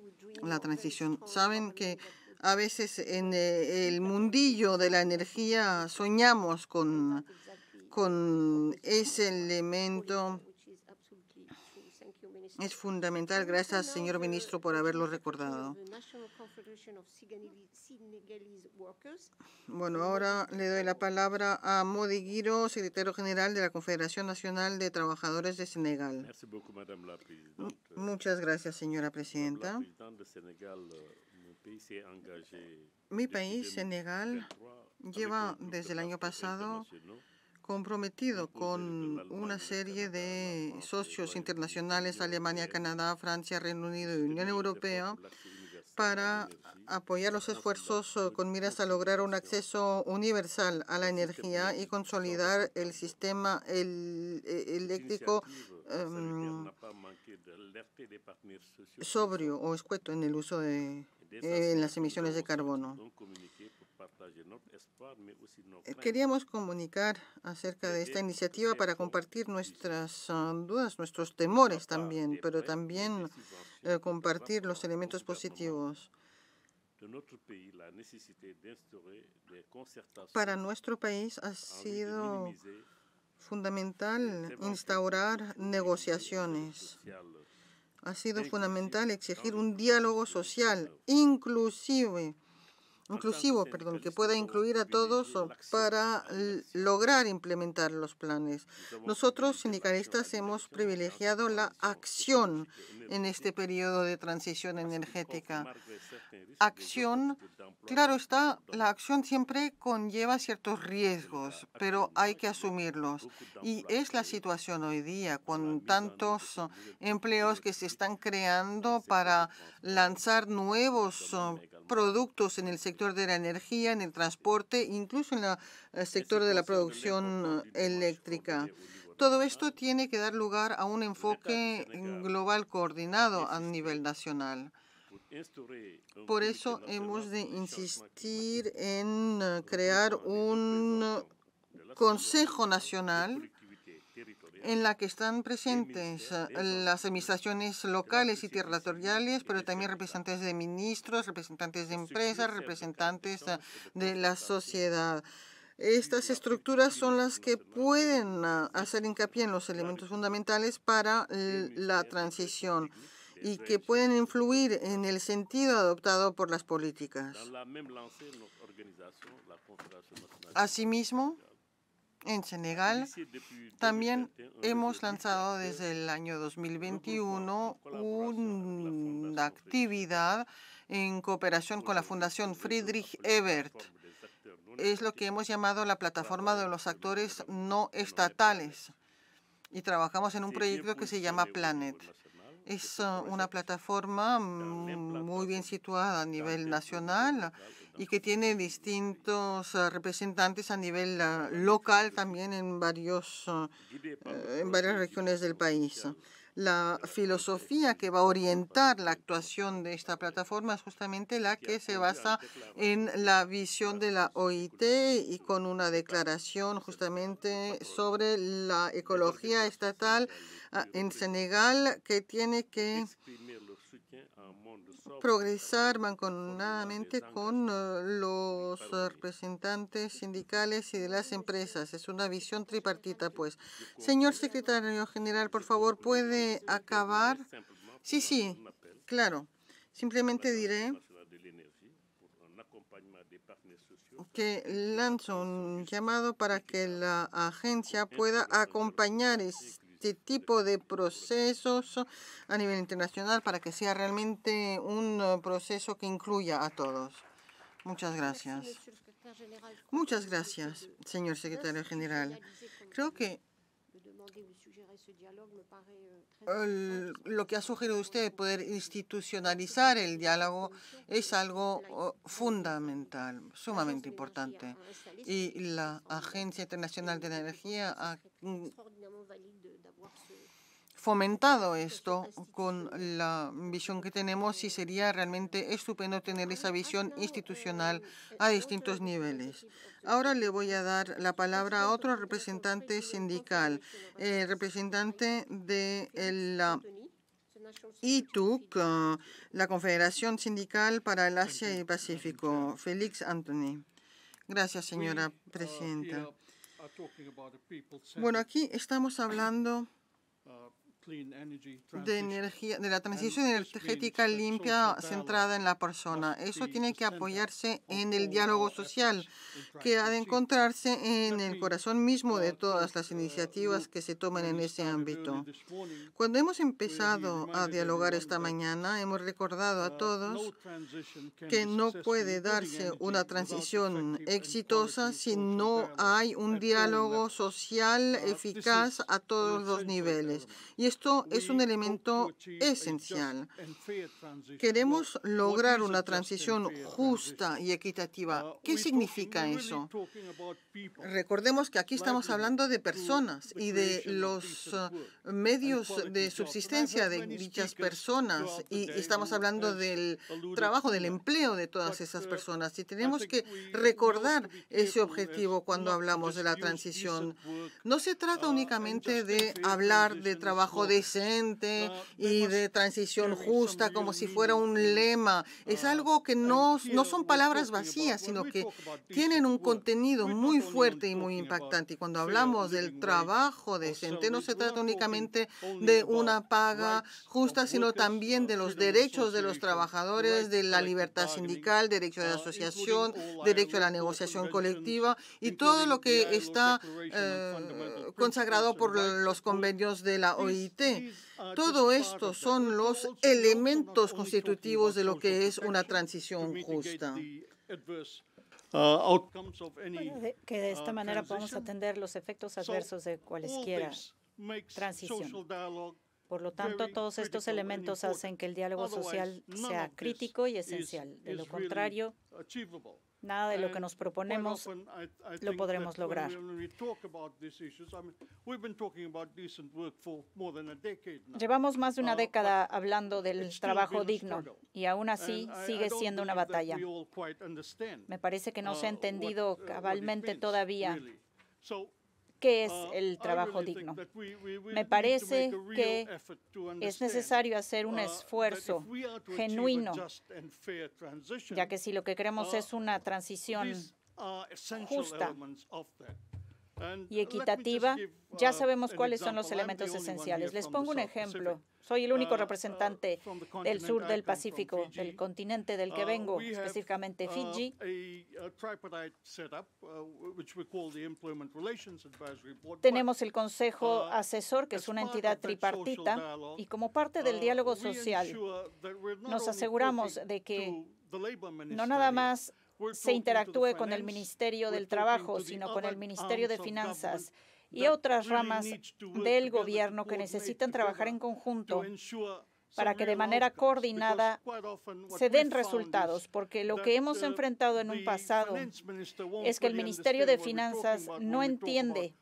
la transición. Saben que a veces en eh, el mundillo de la energía soñamos con, con ese elemento es fundamental. Gracias, señor ministro, por haberlo recordado. Bueno, ahora le doy la palabra a Modi secretario general de la Confederación Nacional de Trabajadores de Senegal. Muchas gracias, señora presidenta. Mi país, Senegal, lleva desde el año pasado comprometido con una serie de socios internacionales, Alemania, Canadá, Francia, Reino Unido y Unión Europea, para apoyar los esfuerzos con miras a lograr un acceso universal a la energía y consolidar el sistema e, eléctrico em, sobrio o escueto en el uso de las emisiones de carbono. Eh, queríamos comunicar acerca de esta iniciativa para compartir nuestras ah, dudas, nuestros temores también, pero también eh, compartir los elementos positivos. Para nuestro país ha sido fundamental instaurar negociaciones. Ha sido fundamental exigir un diálogo social inclusive inclusivo, perdón, que pueda incluir a todos para lograr implementar los planes. Nosotros, sindicalistas, hemos privilegiado la acción en este, este periodo de transición energética. Este este acción, claro está, la acción siempre conlleva ciertos riesgos, pero hay que asumirlos. Y es la situación hoy día, con tantos empleos que se están creando para lanzar nuevos productos en el sector sector de la energía, en el transporte, incluso en el eh, sector de la producción eh, eléctrica. Todo esto tiene que dar lugar a un enfoque global coordinado a nivel nacional. Por eso hemos de insistir en eh, crear un Consejo Nacional en la que están presentes ah, las administraciones locales y territoriales, pero también representantes de ministros, representantes de empresas, representantes ah, de la sociedad. Estas estructuras son las que pueden ah, hacer hincapié en los elementos fundamentales para la transición y que pueden influir en el sentido adoptado por las políticas. Asimismo, en Senegal. También hemos lanzado desde el año 2021 una actividad en cooperación con la Fundación Friedrich Ebert. Es lo que hemos llamado la plataforma de los actores no estatales y trabajamos en un proyecto que se llama Planet. Es eh, una plataforma mm, muy bien situada a nivel nacional y que tiene distintos eh, representantes a nivel eh, local también en, varios, en varias regiones del país. La filosofía que va a orientar la actuación de esta plataforma es justamente la que se basa en la visión de la OIT y con una declaración justamente sobre la ecología estatal Ah, en Senegal que tiene que progresar mancomunadamente con eh, los representantes sindicales y de las empresas. Es una visión tripartita, pues. Señor secretario general, por favor, ¿puede acabar? Sí, sí, claro. Simplemente diré que lanzo un llamado para que la agencia pueda acompañar este este tipo de procesos a nivel internacional para que sea realmente un eh, proceso que incluya a todos. Muchas gracias. Muchas gracias, señor secretario general. Creo que lo que ha sugerido usted, poder institucionalizar el diálogo, es algo oh, fundamental, sumamente importante. Y la Agencia Internacional de la Energía ha mm, fomentado pues esto pues con la visión que tenemos y sería realmente estupendo tener esa visión institucional pues a distintos niveles. Ahora le voy a dar la palabra a otro representante sindical, eh, representante de la ah, ITUC, ah, la Confederación Sindical para el Asia y Pacífico, Félix Anthony. Gracias, señora uh, presidenta. Bueno, aquí estamos hablando de, energía, de la transición energética limpia centrada en la persona. Eso tiene que apoyarse en el diálogo social, que ha de encontrarse en el corazón mismo de todas las uh, iniciativas que se toman en ese ámbito. Cuando hemos empezado a dialogar esta mañana, hemos recordado a todos que no puede darse una transición exitosa si no hay un diálogo social eficaz a todos los niveles. Y esto es un elemento esencial. Queremos lograr una transición justa y equitativa. ¿Qué significa eso? Recordemos que aquí estamos hablando de personas y de los eh, medios de subsistencia de dichas personas y estamos hablando del trabajo, del empleo de todas esas personas y tenemos que recordar ese objetivo cuando hablamos de la transición. No se trata únicamente de hablar de trabajo decente y de transición justa como si fuera un lema. Es ah, algo que no, no son palabras vacías, sino que tienen un contenido muy fuerte y muy impactante. Y cuando hablamos del trabajo decente, no se trata únicamente de una paga justa, sino también de los derechos de los trabajadores, de la libertad sindical, derecho de asociación, derecho a la negociación colectiva y todo lo que uh, está eh, consagrado por los convenios de la OIT Ah, Todo esto son los elementos constitutivos de lo que es una transición justa. Ah, uh, que de esta uh, manera podemos atender los efectos adversos de cualesquiera transición. Por lo tanto, todos estos elementos hacen que el diálogo social sea crítico y esencial. De lo contrario, Nada de lo que nos proponemos lo podremos lograr. Llevamos más de una uh, década hablando del trabajo digno y aún así sigue siendo una batalla. Me parece que no se ha uh, entendido uh, cabalmente todavía qué es el trabajo digno. Me parece que es ah, necesario hacer un uh, esfuerzo genuino, ya que si lo que queremos uh, es una transición justa, y equitativa, uh, ya sabemos cuáles son los elementos esenciales. Les pongo un ejemplo. Soy el único uh, uh, representante del sur del Pacífico, del continente del que vengo, específicamente Fiji. Tenemos el Consejo Asesor, que es una entidad tripartita, y como parte del diálogo social nos aseguramos de que no nada más se interactúe con el Ministerio del Trabajo, sino con el Ministerio de Finanzas y otras ramas del gobierno que necesitan trabajar en conjunto para que de manera coordinada se den resultados, porque lo que hemos uh, enfrentado en un pasado es que el Ministerio de Finanzas no entiende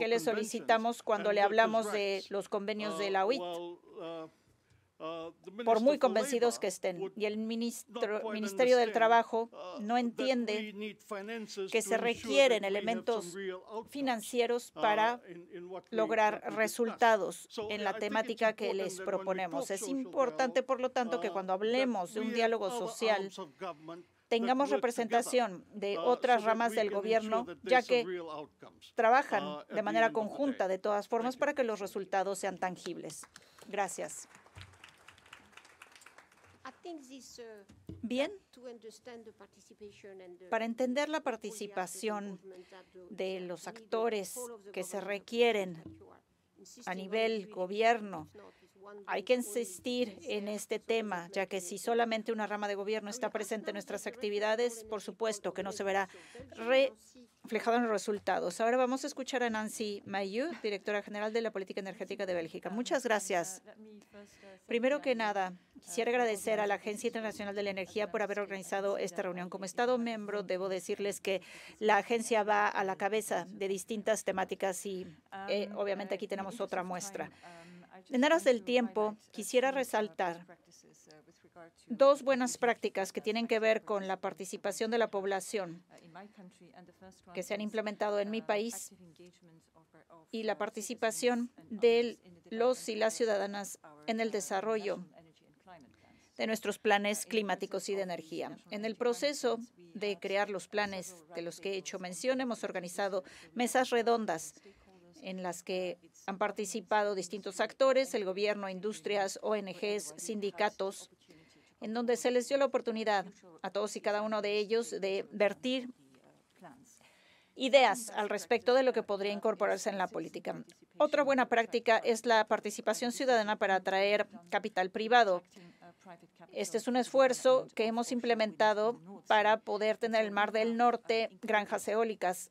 qué le solicitamos cuando le hablamos de los convenios de uh, la OIT. Uh, Uh, por muy convencidos que estén. Y el Ministerio del Trabajo uh, no entiende que se requieren elementos financieros uh, para lograr resultados en la temática que les proponemos. Es importante, por lo tanto, que cuando hablemos de un diálogo social, tengamos representación de otras ramas del gobierno, ya que trabajan de manera conjunta, de todas formas, para que los resultados sean tangibles. Gracias. Uh, bien para entender la participación de los actores que se requieren a nivel gobierno. Hay que insistir en este tema, ya que si solamente una rama de gobierno está presente en nuestras actividades, por supuesto que no se verá reflejado en los resultados. Ahora vamos a escuchar a Nancy Mayu, directora general de la Política Energética de Bélgica. Muchas gracias. Primero que nada, quisiera agradecer a la Agencia Internacional de la Energía por haber organizado esta reunión. Como Estado miembro, debo decirles que la agencia va a la cabeza de distintas temáticas y eh, obviamente aquí tenemos otra muestra. En aras del tiempo, quisiera resaltar dos buenas prácticas que tienen que ver con la participación de la población que se han implementado en mi país y la participación de los y las ciudadanas en el desarrollo de nuestros planes climáticos y de energía. En el proceso de crear los planes de los que he hecho mención, hemos organizado mesas redondas en las que han participado distintos actores, el gobierno, industrias, ONGs, sindicatos, en donde se les dio la oportunidad a todos y cada uno de ellos de vertir ideas al respecto de lo que podría incorporarse en la política. Otra buena práctica es la participación ciudadana para atraer capital privado. Este es un esfuerzo que hemos implementado para poder tener el Mar del Norte granjas eólicas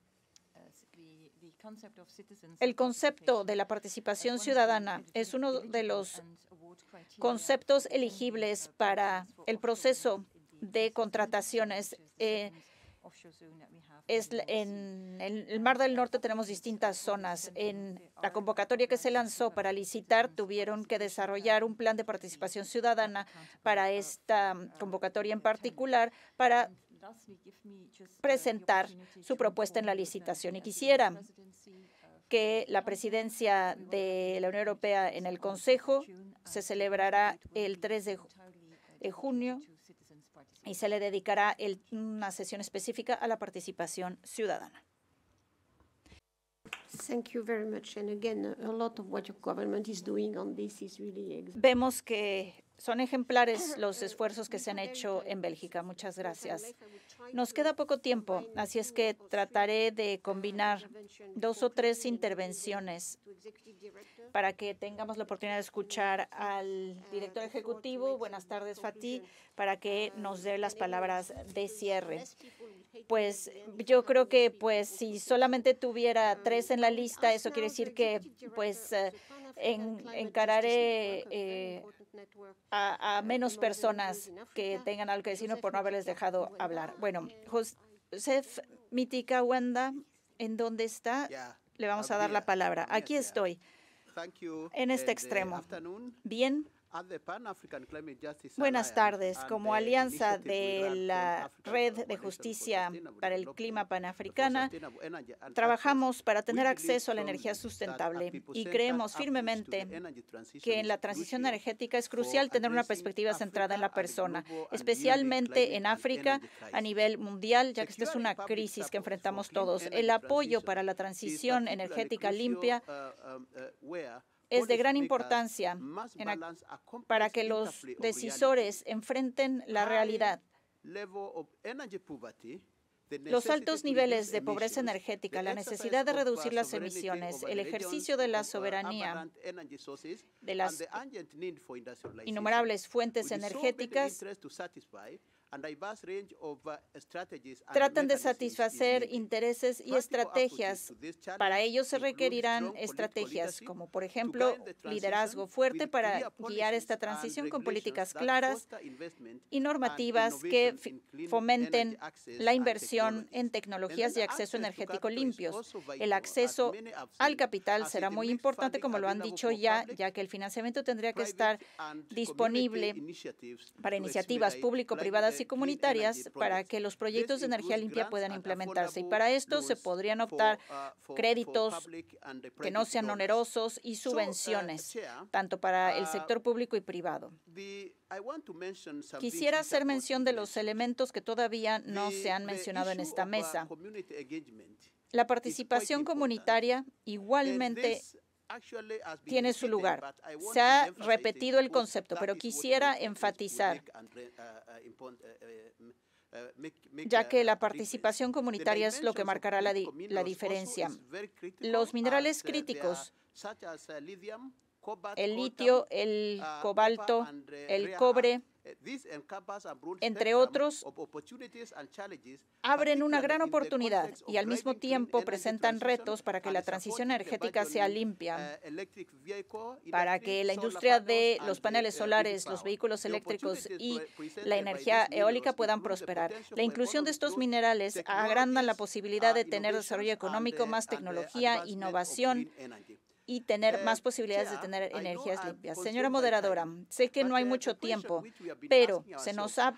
el concepto de la participación ciudadana es uno de los conceptos elegibles para el proceso de contrataciones. Eh, es en el Mar del Norte tenemos distintas zonas. En la convocatoria que se lanzó para licitar, tuvieron que desarrollar un plan de participación ciudadana para esta mm, convocatoria en particular, para presentar su propuesta en la licitación. Y quisiera que la presidencia de la Unión Europea en el Consejo se celebrará el 3 de junio y se le dedicará una sesión específica a la participación ciudadana. Vemos que son ejemplares los esfuerzos que se han hecho en Bélgica. Muchas pues, gracias. Nos queda poco tiempo, así es que trataré de combinar dos o tres intervenciones para que tengamos la oportunidad de escuchar al uh, director ejecutivo. Buenas tardes, Fatih, para que uh, nos dé las palabras de cierre. Pues yo creo que pues si solamente tuviera uh, tres en la lista, eso quiere decir que pues eh, encararé a, menos personas que tengan algo que decir por no haberles dejado hablar. Bueno, Josef Mitika Wanda, ¿en dónde está? Le vamos a dar la palabra. Aquí estoy, en este eh, extremo. Bien. Buenas tardes. Como alianza de la Red de Justicia para el Clima Panafricana, trabajamos para tener acceso a la energía sustentable y creemos firmemente que en la transición energética es crucial tener una perspectiva centrada en la persona, especialmente en África a nivel mundial, ya que esta es una crisis que enfrentamos todos. El apoyo para la transición energética limpia uh, um, uh, es de gran importancia para que los decisores enfrenten la realidad. Los altos niveles de pobreza energética, la necesidad de reducir las emisiones, el ejercicio de la soberanía de las innumerables fuentes energéticas Uh, Tratan de satisfacer intereses y estrategias. Para ello se requerirán estrategias como, por ejemplo, liderazgo fuerte para guiar esta transición con políticas claras y normativas que fomenten la inversión en tecnologías de acceso energético limpios. El acceso al capital será muy importante, como lo han dicho ya, ya que el financiamiento tendría que estar disponible para iniciativas público-privadas y comunitarias para que los proyectos de energía limpia puedan implementarse. Y para esto se podrían optar uh, créditos que no sean onerosos y uh, subvenciones, tanto para el uh, sector público y privado. Quisiera hacer mención de los elementos que todavía no se han mencionado en esta mesa. La participación comunitaria igualmente tiene su lugar. Se ha repetido el concepto, pero quisiera enfatizar ya que la participación comunitaria es lo que marcará la, diferencia. Los minerales uh, críticos, uh, el litio, el uh, cobalto, el cobre, eh, entre otros, abren una gran oportunidad y al mismo tiempo presentan retos para que la transición energética sea limpia, uh, para que la industria de los paneles solares, los vehículos eléctricos y la energía eólica puedan prosperar. La inclusión de estos minerales agrandan la posibilidad de uh, tener desarrollo económico, más tecnología, innovación y tener eh, más posibilidades de tener energías limpias. Señora moderadora, sé que no hay uh, mucho tiempo, pero se nos ha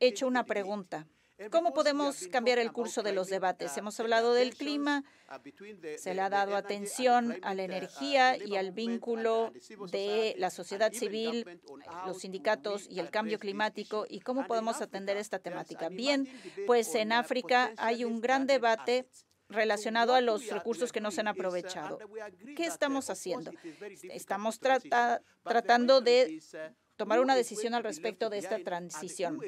hecho una pregunta. ¿Cómo podemos cambiar el curso de los uh, debates? Hemos hablado del clima, uh, se le ha dado atención a la energía y al vínculo de la sociedad civil, eh, los sindicatos y el cambio climático y cómo podemos atender esta temática. Bien, pues en África hay un gran debate relacionado a los recursos que no se han aprovechado. ¿Qué estamos haciendo? Estamos tratando de tomar una decisión al respecto de esta transición.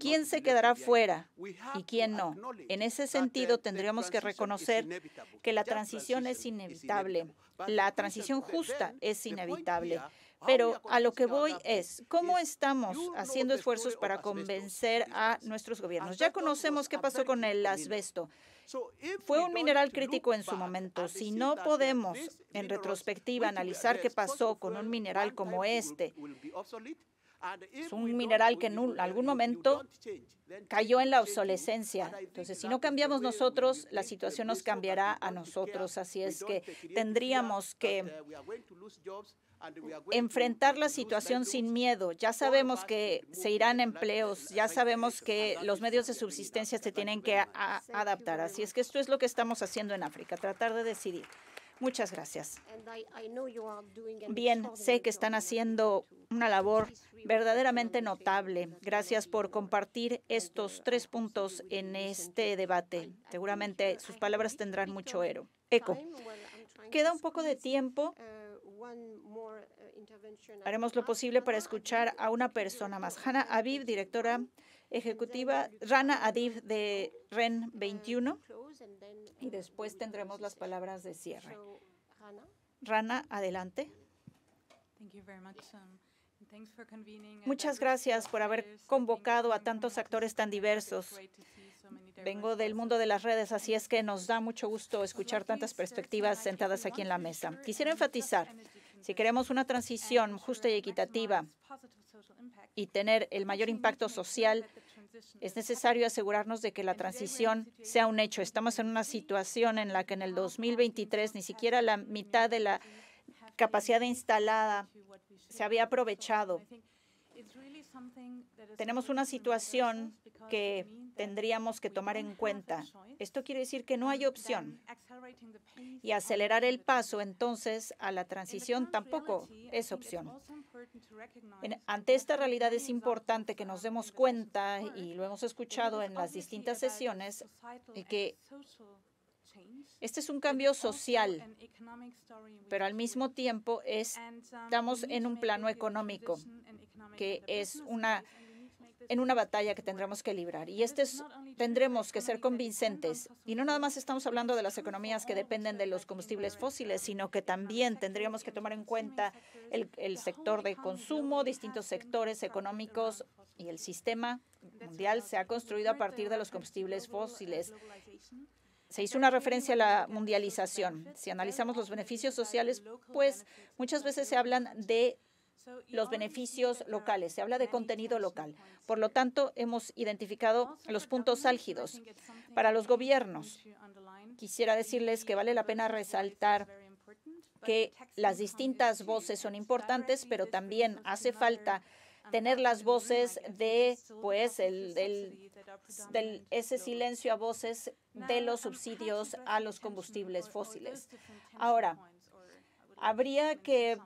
¿Quién se quedará fuera y quién no? En ese sentido, tendríamos que reconocer que la transición es inevitable. La transición justa es inevitable. Pero a lo que voy es, ¿cómo estamos haciendo esfuerzos para convencer a nuestros gobiernos? Ya conocemos qué pasó con el asbesto. Fue un mineral crítico en su momento. Si no podemos, en retrospectiva, analizar qué pasó con un mineral como este, es un mineral que en algún momento cayó en la obsolescencia. Entonces, si no cambiamos nosotros, la situación nos cambiará a nosotros. Así es que tendríamos que uh, enfrentar la situación sin miedo. Ya sabemos que se irán empleos, ya sabemos que los medios de subsistencia se tienen que adaptar. Así es que esto es lo que estamos haciendo en África, tratar de decidir. Muchas gracias. Bien, sé que están haciendo una labor verdaderamente notable. Gracias por compartir uh, estos tres puntos en este debate. Seguramente sus palabras tendrán mucho eco. Queda un poco de tiempo. Uh, Haremos lo posible para escuchar a una persona más. Hanna Aviv, directora ejecutiva, uh, Rana Adiv uh, de REN 21, y después tendremos las palabras de cierre. Rana, adelante. Um, Muchas gracias por haber convocado a tantos actores tan diversos. Vengo del mundo de las redes, así es que nos da mucho gusto escuchar tantas perspectivas sentadas aquí en la mesa. Quisiera enfatizar, si queremos una transición justa y equitativa y tener el mayor impacto social, es necesario asegurarnos de que la transición sea un hecho. Estamos en una situación en la que en el 2023 ni siquiera la mitad de la capacidad instalada se había aprovechado. Tenemos una situación que tendríamos que tomar en cuenta. Esto quiere decir que no hay opción. Y acelerar el paso entonces a la transición tampoco es opción. ante esta realidad es importante que nos demos cuenta, y lo hemos escuchado en las distintas sesiones, de que este es un cambio social, pero al mismo tiempo estamos en un plano económico, que es una en una batalla que tendremos que librar. Y este tendremos que ser convincentes. Y no nada más estamos hablando de las economías que dependen de los combustibles fósiles, sino que también tendríamos que tomar en cuenta el sector de consumo, distintos sectores económicos y el sistema mundial se ha construido a partir de los combustibles fósiles se hizo una referencia a la mundialización. Si analizamos los beneficios sociales, pues muchas veces se hablan de los beneficios locales, se habla de contenido local. Por lo tanto, hemos identificado los puntos álgidos. Para los gobiernos, quisiera decirles que vale la pena resaltar que las distintas voces son importantes, pero también hace falta tener las voces de, pues, el, del, ese silencio a voces de los subsidios a los combustibles fósiles. Ahora, habría que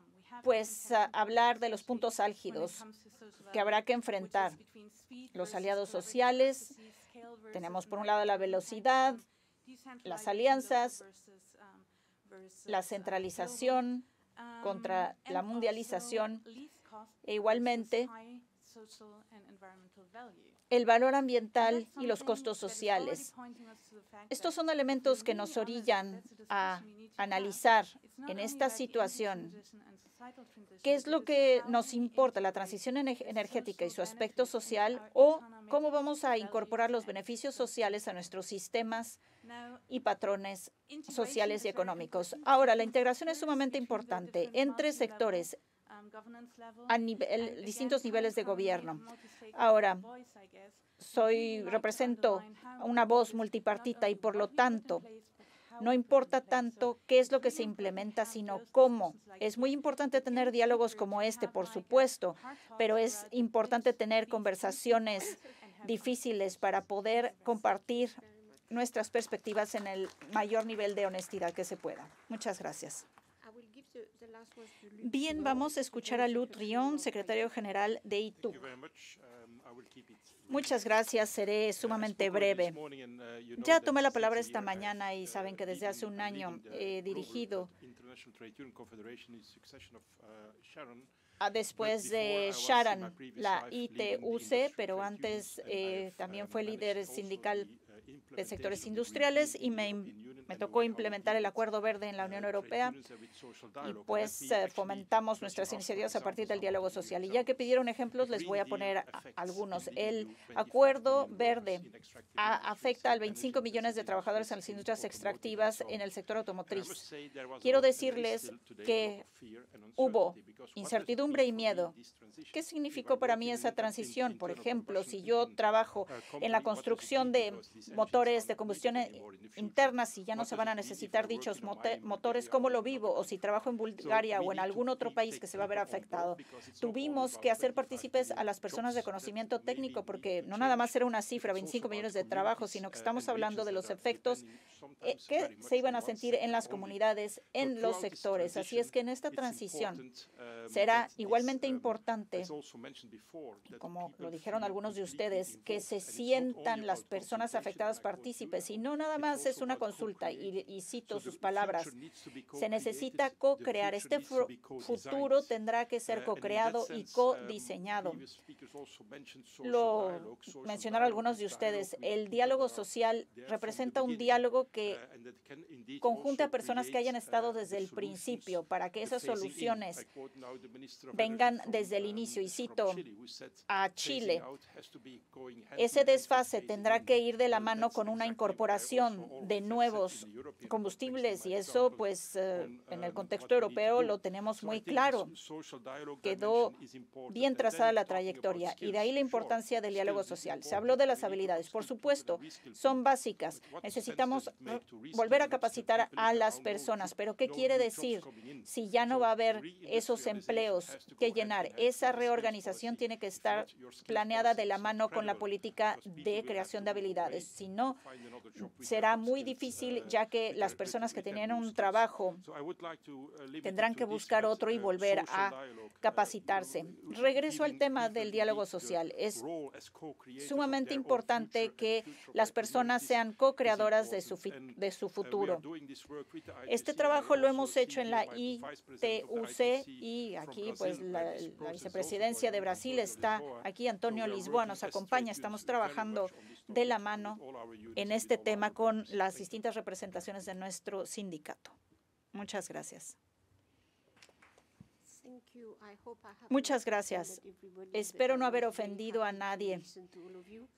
pues hablar de los puntos álgidos que habrá que enfrentar. Los aliados sociales, tenemos por un lado la velocidad, las alianzas, la centralización contra la mundialización e igualmente, el valor ambiental y los costos sociales. Estos son elementos que nos orillan a analizar en esta situación qué es lo que nos importa, la transición energética y su aspecto social, o cómo vamos a incorporar los beneficios sociales a nuestros sistemas y patrones sociales y económicos. Ahora, la integración es sumamente importante entre sectores, a distintos niveles de gobierno. Ahora, soy, represento una voz multipartita y por lo tanto no importa tanto qué es lo que se implementa, sino cómo. Es muy importante tener diálogos como este, por supuesto, pero es importante tener conversaciones difíciles para poder compartir nuestras perspectivas en el mayor nivel de honestidad que se pueda. Muchas gracias. Bien, vamos a escuchar a Lou secretario general de um, ITU. Muchas gracias, seré uh, sumamente breve. Uh, ya tomé la palabra esta mañana y uh, saben que desde hace un año he dirigido ah, después de Sharon, la ITUC, pero antes eh, también fue líder sindical de sectores industriales y me me tocó implementar el Acuerdo Verde en la Unión Europea y pues eh, fomentamos nuestras iniciativas a partir del diálogo social. Y ya que pidieron ejemplos, les voy a poner algunos. El Acuerdo Verde afecta a 25 millones de trabajadores en las industrias extractivas en el sector automotriz. Quiero decirles que hubo incertidumbre y miedo. ¿Qué significó para mí esa transición? Por ejemplo, si yo trabajo en la construcción de motores de combustión interna, si ya no se van a necesitar dichos motores, cómo lo vivo o si trabajo en Bulgaria o en algún otro país que se va a ver afectado. Tuvimos que hacer partícipes a las personas de conocimiento técnico porque no nada más era una cifra, 25 millones de trabajos, uh, sino que estamos hablando de los efectos que se iban a sentir en las comunidades, en los sectores. Así es que en esta transición um, será igualmente um, importante, como lo dijeron algunos de ustedes, que se sientan las personas afectadas partícipes y no nada más es una consulta, y, cito sus palabras, se necesita co-crear. Este futuro tendrá que ser uh, co-creado y co-diseñado. Um, Lo mencionaron algunos de ustedes. El diálogo social representa un diálogo uh, que conjunta a personas que hayan uh, estado desde el principio para que esas soluciones vengan desde el um, inicio. Y cito a Chile, ese desfase tendrá que ir de la mano con una incorporación de nuevos combustibles y eso pues eh, en el contexto europeo lo tenemos muy claro. Quedó bien trazada la trayectoria y de ahí la importancia del diálogo social. Se habló de las habilidades, por supuesto, son básicas. Necesitamos eh, volver a capacitar a las personas, pero ¿qué quiere decir si ya no va a haber esos empleos que llenar? Esa reorganización tiene que estar planeada de la mano con la política de creación de habilidades, si no será muy difícil ya que las personas que tenían un trabajo tendrán que buscar otro y volver a capacitarse. Regreso al tema del diálogo social. Es sumamente importante que las personas sean co-creadoras de su, de su futuro. Este trabajo lo hemos hecho en la ITUC y aquí pues la, la vicepresidencia de Brasil está aquí, Antonio Lisboa nos acompaña, estamos trabajando de la mano en este tema con las distintas representaciones de nuestro sindicato. Muchas gracias. Muchas gracias. Espero no haber ofendido a nadie.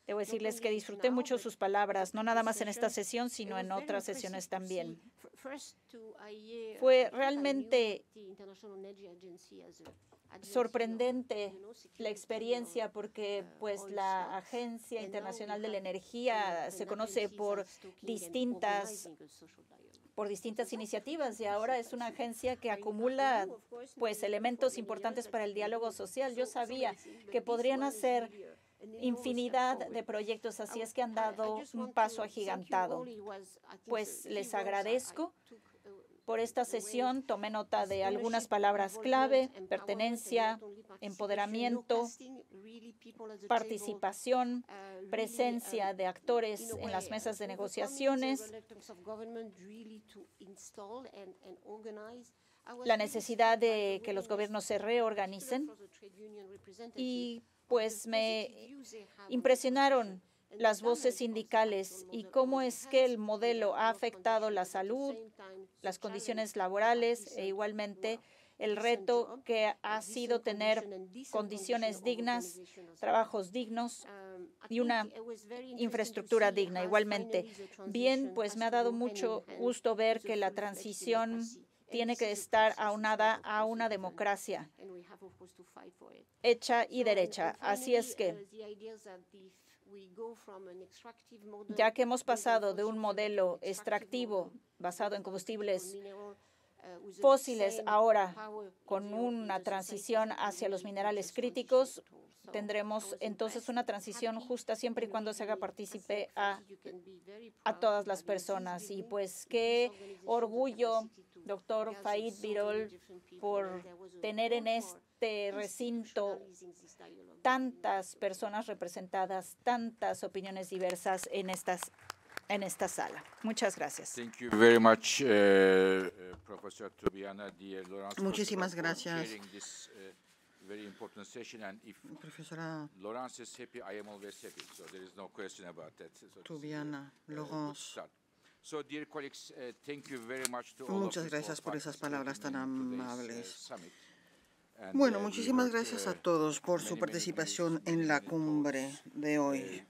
Debo decirles que disfruté mucho sus palabras, no nada más en esta sesión, sino en otras sesiones también. E, Fue uh, realmente sorprendente la experiencia porque pues la Agencia Internacional de la Energía se conoce por distintas por distintas iniciativas y ahora es una agencia que acumula pues elementos importantes para el diálogo social. Yo sabía que podrían hacer infinidad de proyectos, así es que han dado un paso agigantado. Pues les agradezco por esta pues, sesión. Tomé nota pues, de algunas palabras clave, pertenencia, empoderamiento, participación, uh, uh, presencia de actores en las uh, mesas de negociaciones, la necesidad de que los gobiernos se reorganicen y pues me impresionaron las voces sindicales y cómo es que el modelo ha afectado la salud, las condiciones laborales e igualmente el reto que ha sido tener condiciones dignas, trabajos dignos y una infraestructura digna igualmente. Bien, pues me ha dado mucho gusto ver que la transición tiene que estar aunada a una democracia hecha y derecha. Así es que ya que hemos pasado de un modelo extractivo basado en combustibles uh, fósiles ahora con una transición hacia los minerales críticos, Tendremos entonces una transición justa siempre y cuando se haga partícipe a, todas las personas. Y pues qué orgullo, doctor Faid Birol, por tener en este recinto tantas personas representadas, tantas opiniones diversas en estas en esta sala. Muchas gracias. Eh, eh, Muchísimas gracias, eh, very important session and if Profesora Laurence is happy, I am always happy. So there is no question about that. So uh, Tubiana, uh, Laurence. So, dear colleagues, uh, thank you very much to Muchas all gracias por esas palabras tan uh, amables. Bueno, muchísimas gracias a todos por su participación en la cumbre de hoy.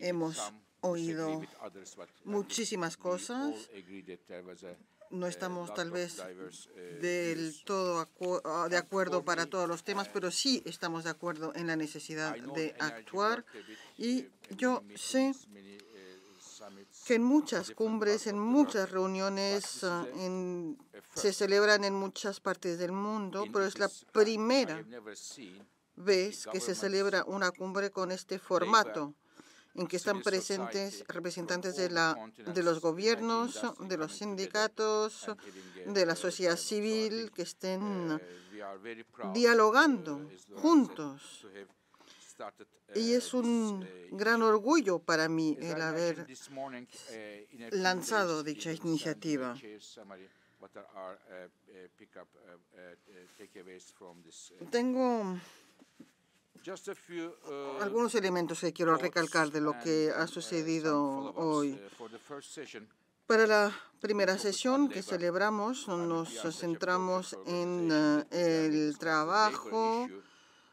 Hemos oído muchísimas cosas no eh, estamos tal vez eh, del todo ah, de acuerdo para todos los temas, pero sí estamos de acuerdo en la necesidad de actuar. Eh, y yo sé que en uh, muchas cumbres, en muchas reuniones, ah, se celebran en muchas partes del mundo, pero es la primera vez que se celebra una cumbre con este formato en que están presentes representantes de, la, de los gobiernos, de los sindicatos, de la sociedad civil, que estén eh, dialogando uh, juntos. Uh, y es un uh, gran orgullo para mí el haber lanzado dicha iniciativa. Tengo Uh, Algunos elementos que quiero recalcar de lo que ha uh, sucedido uh, hoy. Para la primera sesión que celebramos nos centramos en el trabajo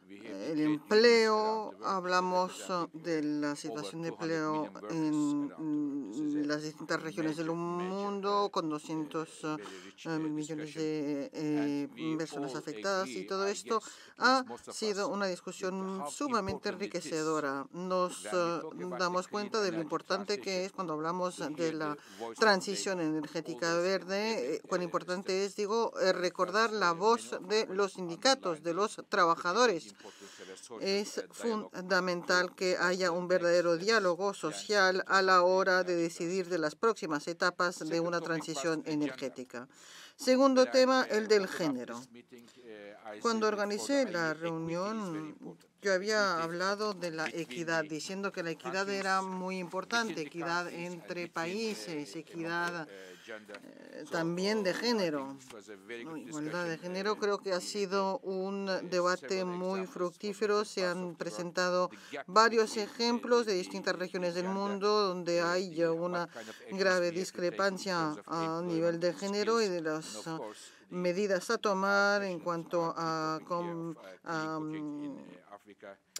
eh, el empleo, hablamos eh, de la situación de empleo en mm, las distintas regiones del mundo, eh, con 200 millones de personas afectadas y todo esto ha sido una discusión sumamente enriquecedora. Nos damos cuenta de lo importante que es cuando hablamos de la transición energética verde, cuán importante es, digo, recordar la voz de los sindicatos, de los trabajadores es fundamental que haya un verdadero diálogo social a la hora de decidir de las próximas etapas de una transición energética. Segundo tema, eh, el del este género. Eh, Cuando organicé la reunión, yo había hablado de la equidad, diciendo que la equidad era muy importante, equidad entre eh, países, equidad también de género. de género creo que ha sido un debate muy fructífero. Se han presentado varios ejemplos de distintas regiones del mundo donde hay una grave discrepancia a nivel de género y de las medidas a tomar en cuanto a, mm,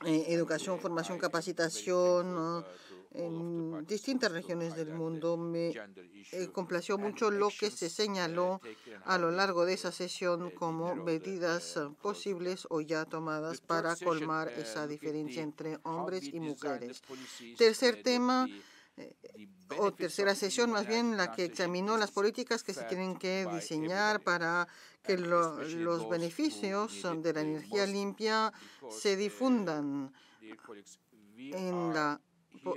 eh, educación, formación, capacitación en distintas regiones del mundo. Me eh, complació mucho lo que se uh, señaló a lo largo de esa sesión como uh, medidas uh, posibles o ya tomadas para colmar esa diferencia entre hombres y mujeres. Tercer tema eh, o tercera sesión más bien la que examinó las políticas que se tienen que diseñar para que los beneficios de la energía limpia se difundan en la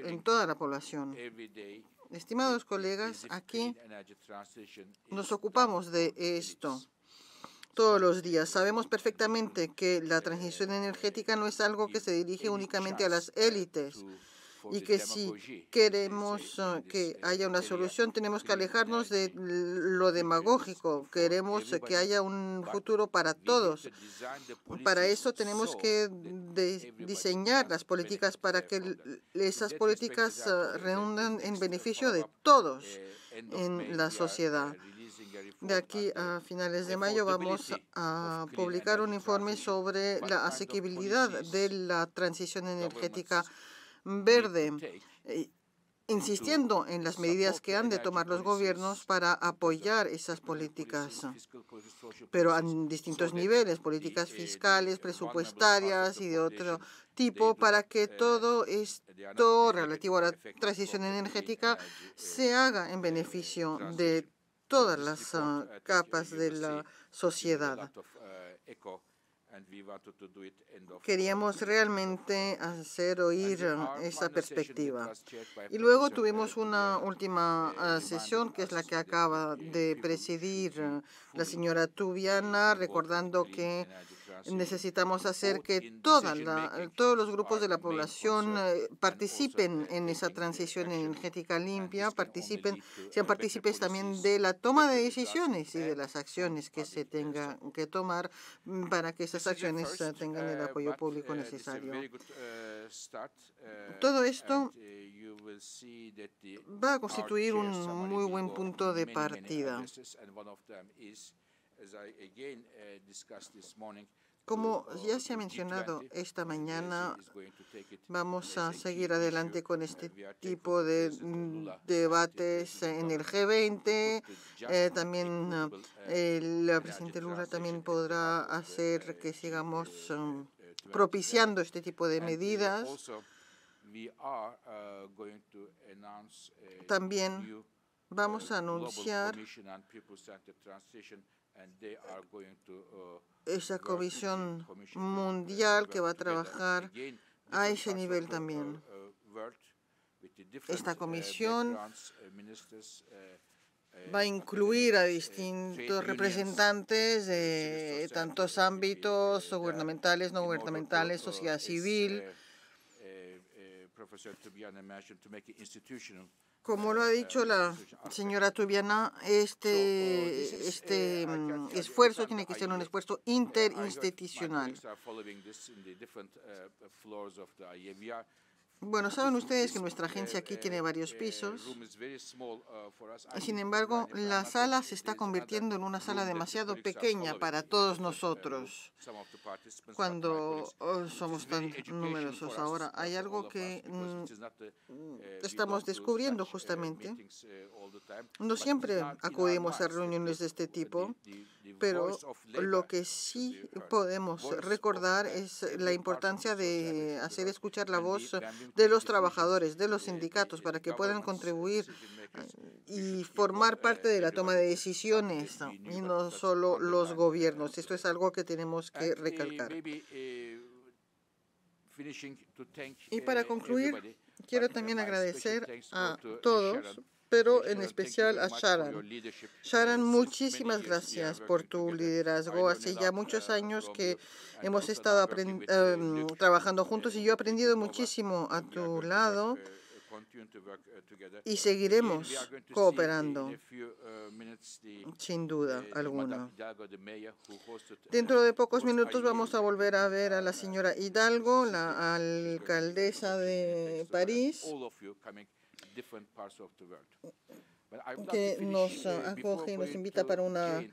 en toda la población. Estimados colegas, aquí nos ocupamos de esto todos los días. Sabemos perfectamente que la transición eh, energética no es algo que se dirige únicamente a las élites y que si queremos eh, que haya una solución, tenemos que alejarnos de lo demagógico. Queremos eh, que haya un futuro para todos. Para eso tenemos que diseñar las políticas para que esas políticas redunden eh, en beneficio de todos en la sociedad. De aquí a finales de mayo vamos a publicar un informe sobre la asequibilidad de la transición energética verde, eh, insistiendo en las medidas que han de tomar los gobiernos para apoyar esas políticas, pues, pero pues, a distintos niveles, políticas eh, fiscales, presupuestarias y de otro tipo, para que todo esto relativo a la transición energética eh, se haga en beneficio de todas las este ah, capas de la sociedad. Queríamos realmente hacer oír esa perspectiva. Y luego tuvimos una última eh, ah, sesión, que es la que acaba eh, de presidir la señora Tubiana, recordando que Necesitamos hacer que toda todos los grupos de la población eh, participen en esa transición energética limpia, participen, sean partícipes también de la toma de decisiones y de las acciones que se tengan que tomar mm, para que esas acciones eh, tengan el eh, apoyo público necesario. Todo esto va a constituir un muy buen punto de partida. Como ya se ha mencionado esta mañana, vamos a seguir adelante con este tipo de mm, debates en el G20. Eh, también eh, el presidente Lula también podrá hacer que sigamos mm, propiciando este tipo de medidas. También vamos a anunciar Uh, esa comisión mundial que va a trabajar a ese nivel también. Uh, Esta uh, comisión va a incluir a distintos representantes de tantos ámbitos gubernamentales, no gubernamentales, sociedad civil. Como lo ha dicho la señora Tubiana, este, este mm, esfuerzo tiene que ser un esfuerzo interinstitucional. Bueno, saben ustedes que nuestra agencia aquí tiene eh, varios eh, pisos. Uh, Sin embargo, la sala se está convirtiendo en una sala demasiado pequeña para todos nosotros cuando oh, somos tan numerosos. Ahora, uh, hay algo que mm, eh, estamos descubriendo uh, justamente. No siempre acudimos a reuniones de este tipo, pero lo que sí podemos recordar es la importancia de hacer escuchar la voz de los trabajadores, de los eh, sindicatos, para que puedan contribuir eh, y formar parte de la toma de decisiones y no solo los gobiernos. Esto es algo que tenemos que recalcar. Eh, y para concluir, quiero uh, también agradecer a todos pero en especial a Sharon. Sharon, muchísimas gracias por tu liderazgo. Hace ya muchos uh, años que hemos estado em, trabajando uh, juntos y yo he aprendido muchísimo a tu lado uh, y seguiremos cooperando, sin duda alguna. Dentro de pocos minutos vamos a volver a ver a la señora Hidalgo, la alcaldesa de París que nos acoge ah, y nos invita para una eh,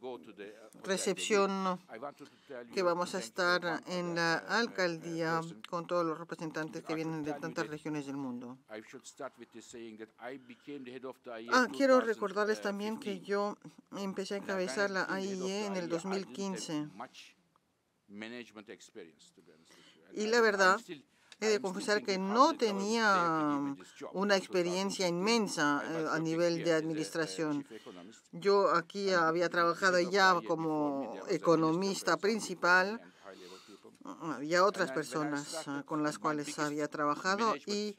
uh, recepción que vamos a estar en la uh, uh, alcaldía con todos los representantes que vienen de tantas regiones del mundo. Ah, quiero recordarles también que yo empecé a encabezar la AIE en el 2015. Y la verdad He de confesar que no tenía um, una experiencia inmensa eh, a nivel de administración. Yo aquí había trabajado ya como economista principal había otras personas ah, con las cuales había trabajado y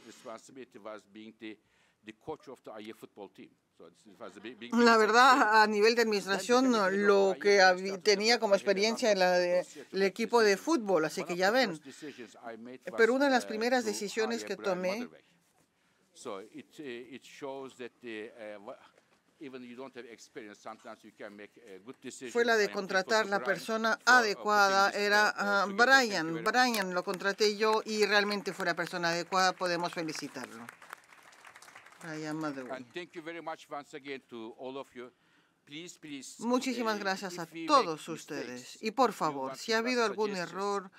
la verdad, a nivel de administración, lo que tenía como experiencia en el equipo de fútbol, así que ya ven. Pero una de las primeras decisiones que tomé fue la de contratar la persona adecuada, era eh, ah, Brian. Brian lo contraté yo y realmente fue la persona adecuada, podemos felicitarlo. Muchísimas gracias a todos ustedes. Y por favor, si ha habido algún error,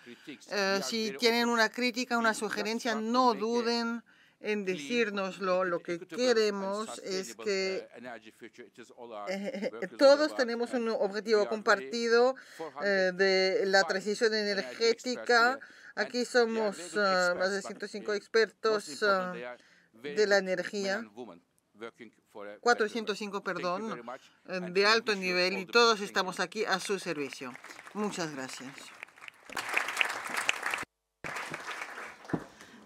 eh, si tienen una crítica, una sugerencia, no duden en decírnoslo. Lo que queremos es que eh, eh, todos tenemos un objetivo compartido de la transición energética. Aquí somos más de 105 expertos de la energía 405, perdón, em, de alto nivel y todos estamos aquí a su servicio. Muchas gracias.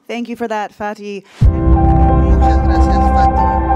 Thank you for that, Fatih. Muchas gracias, Fatih.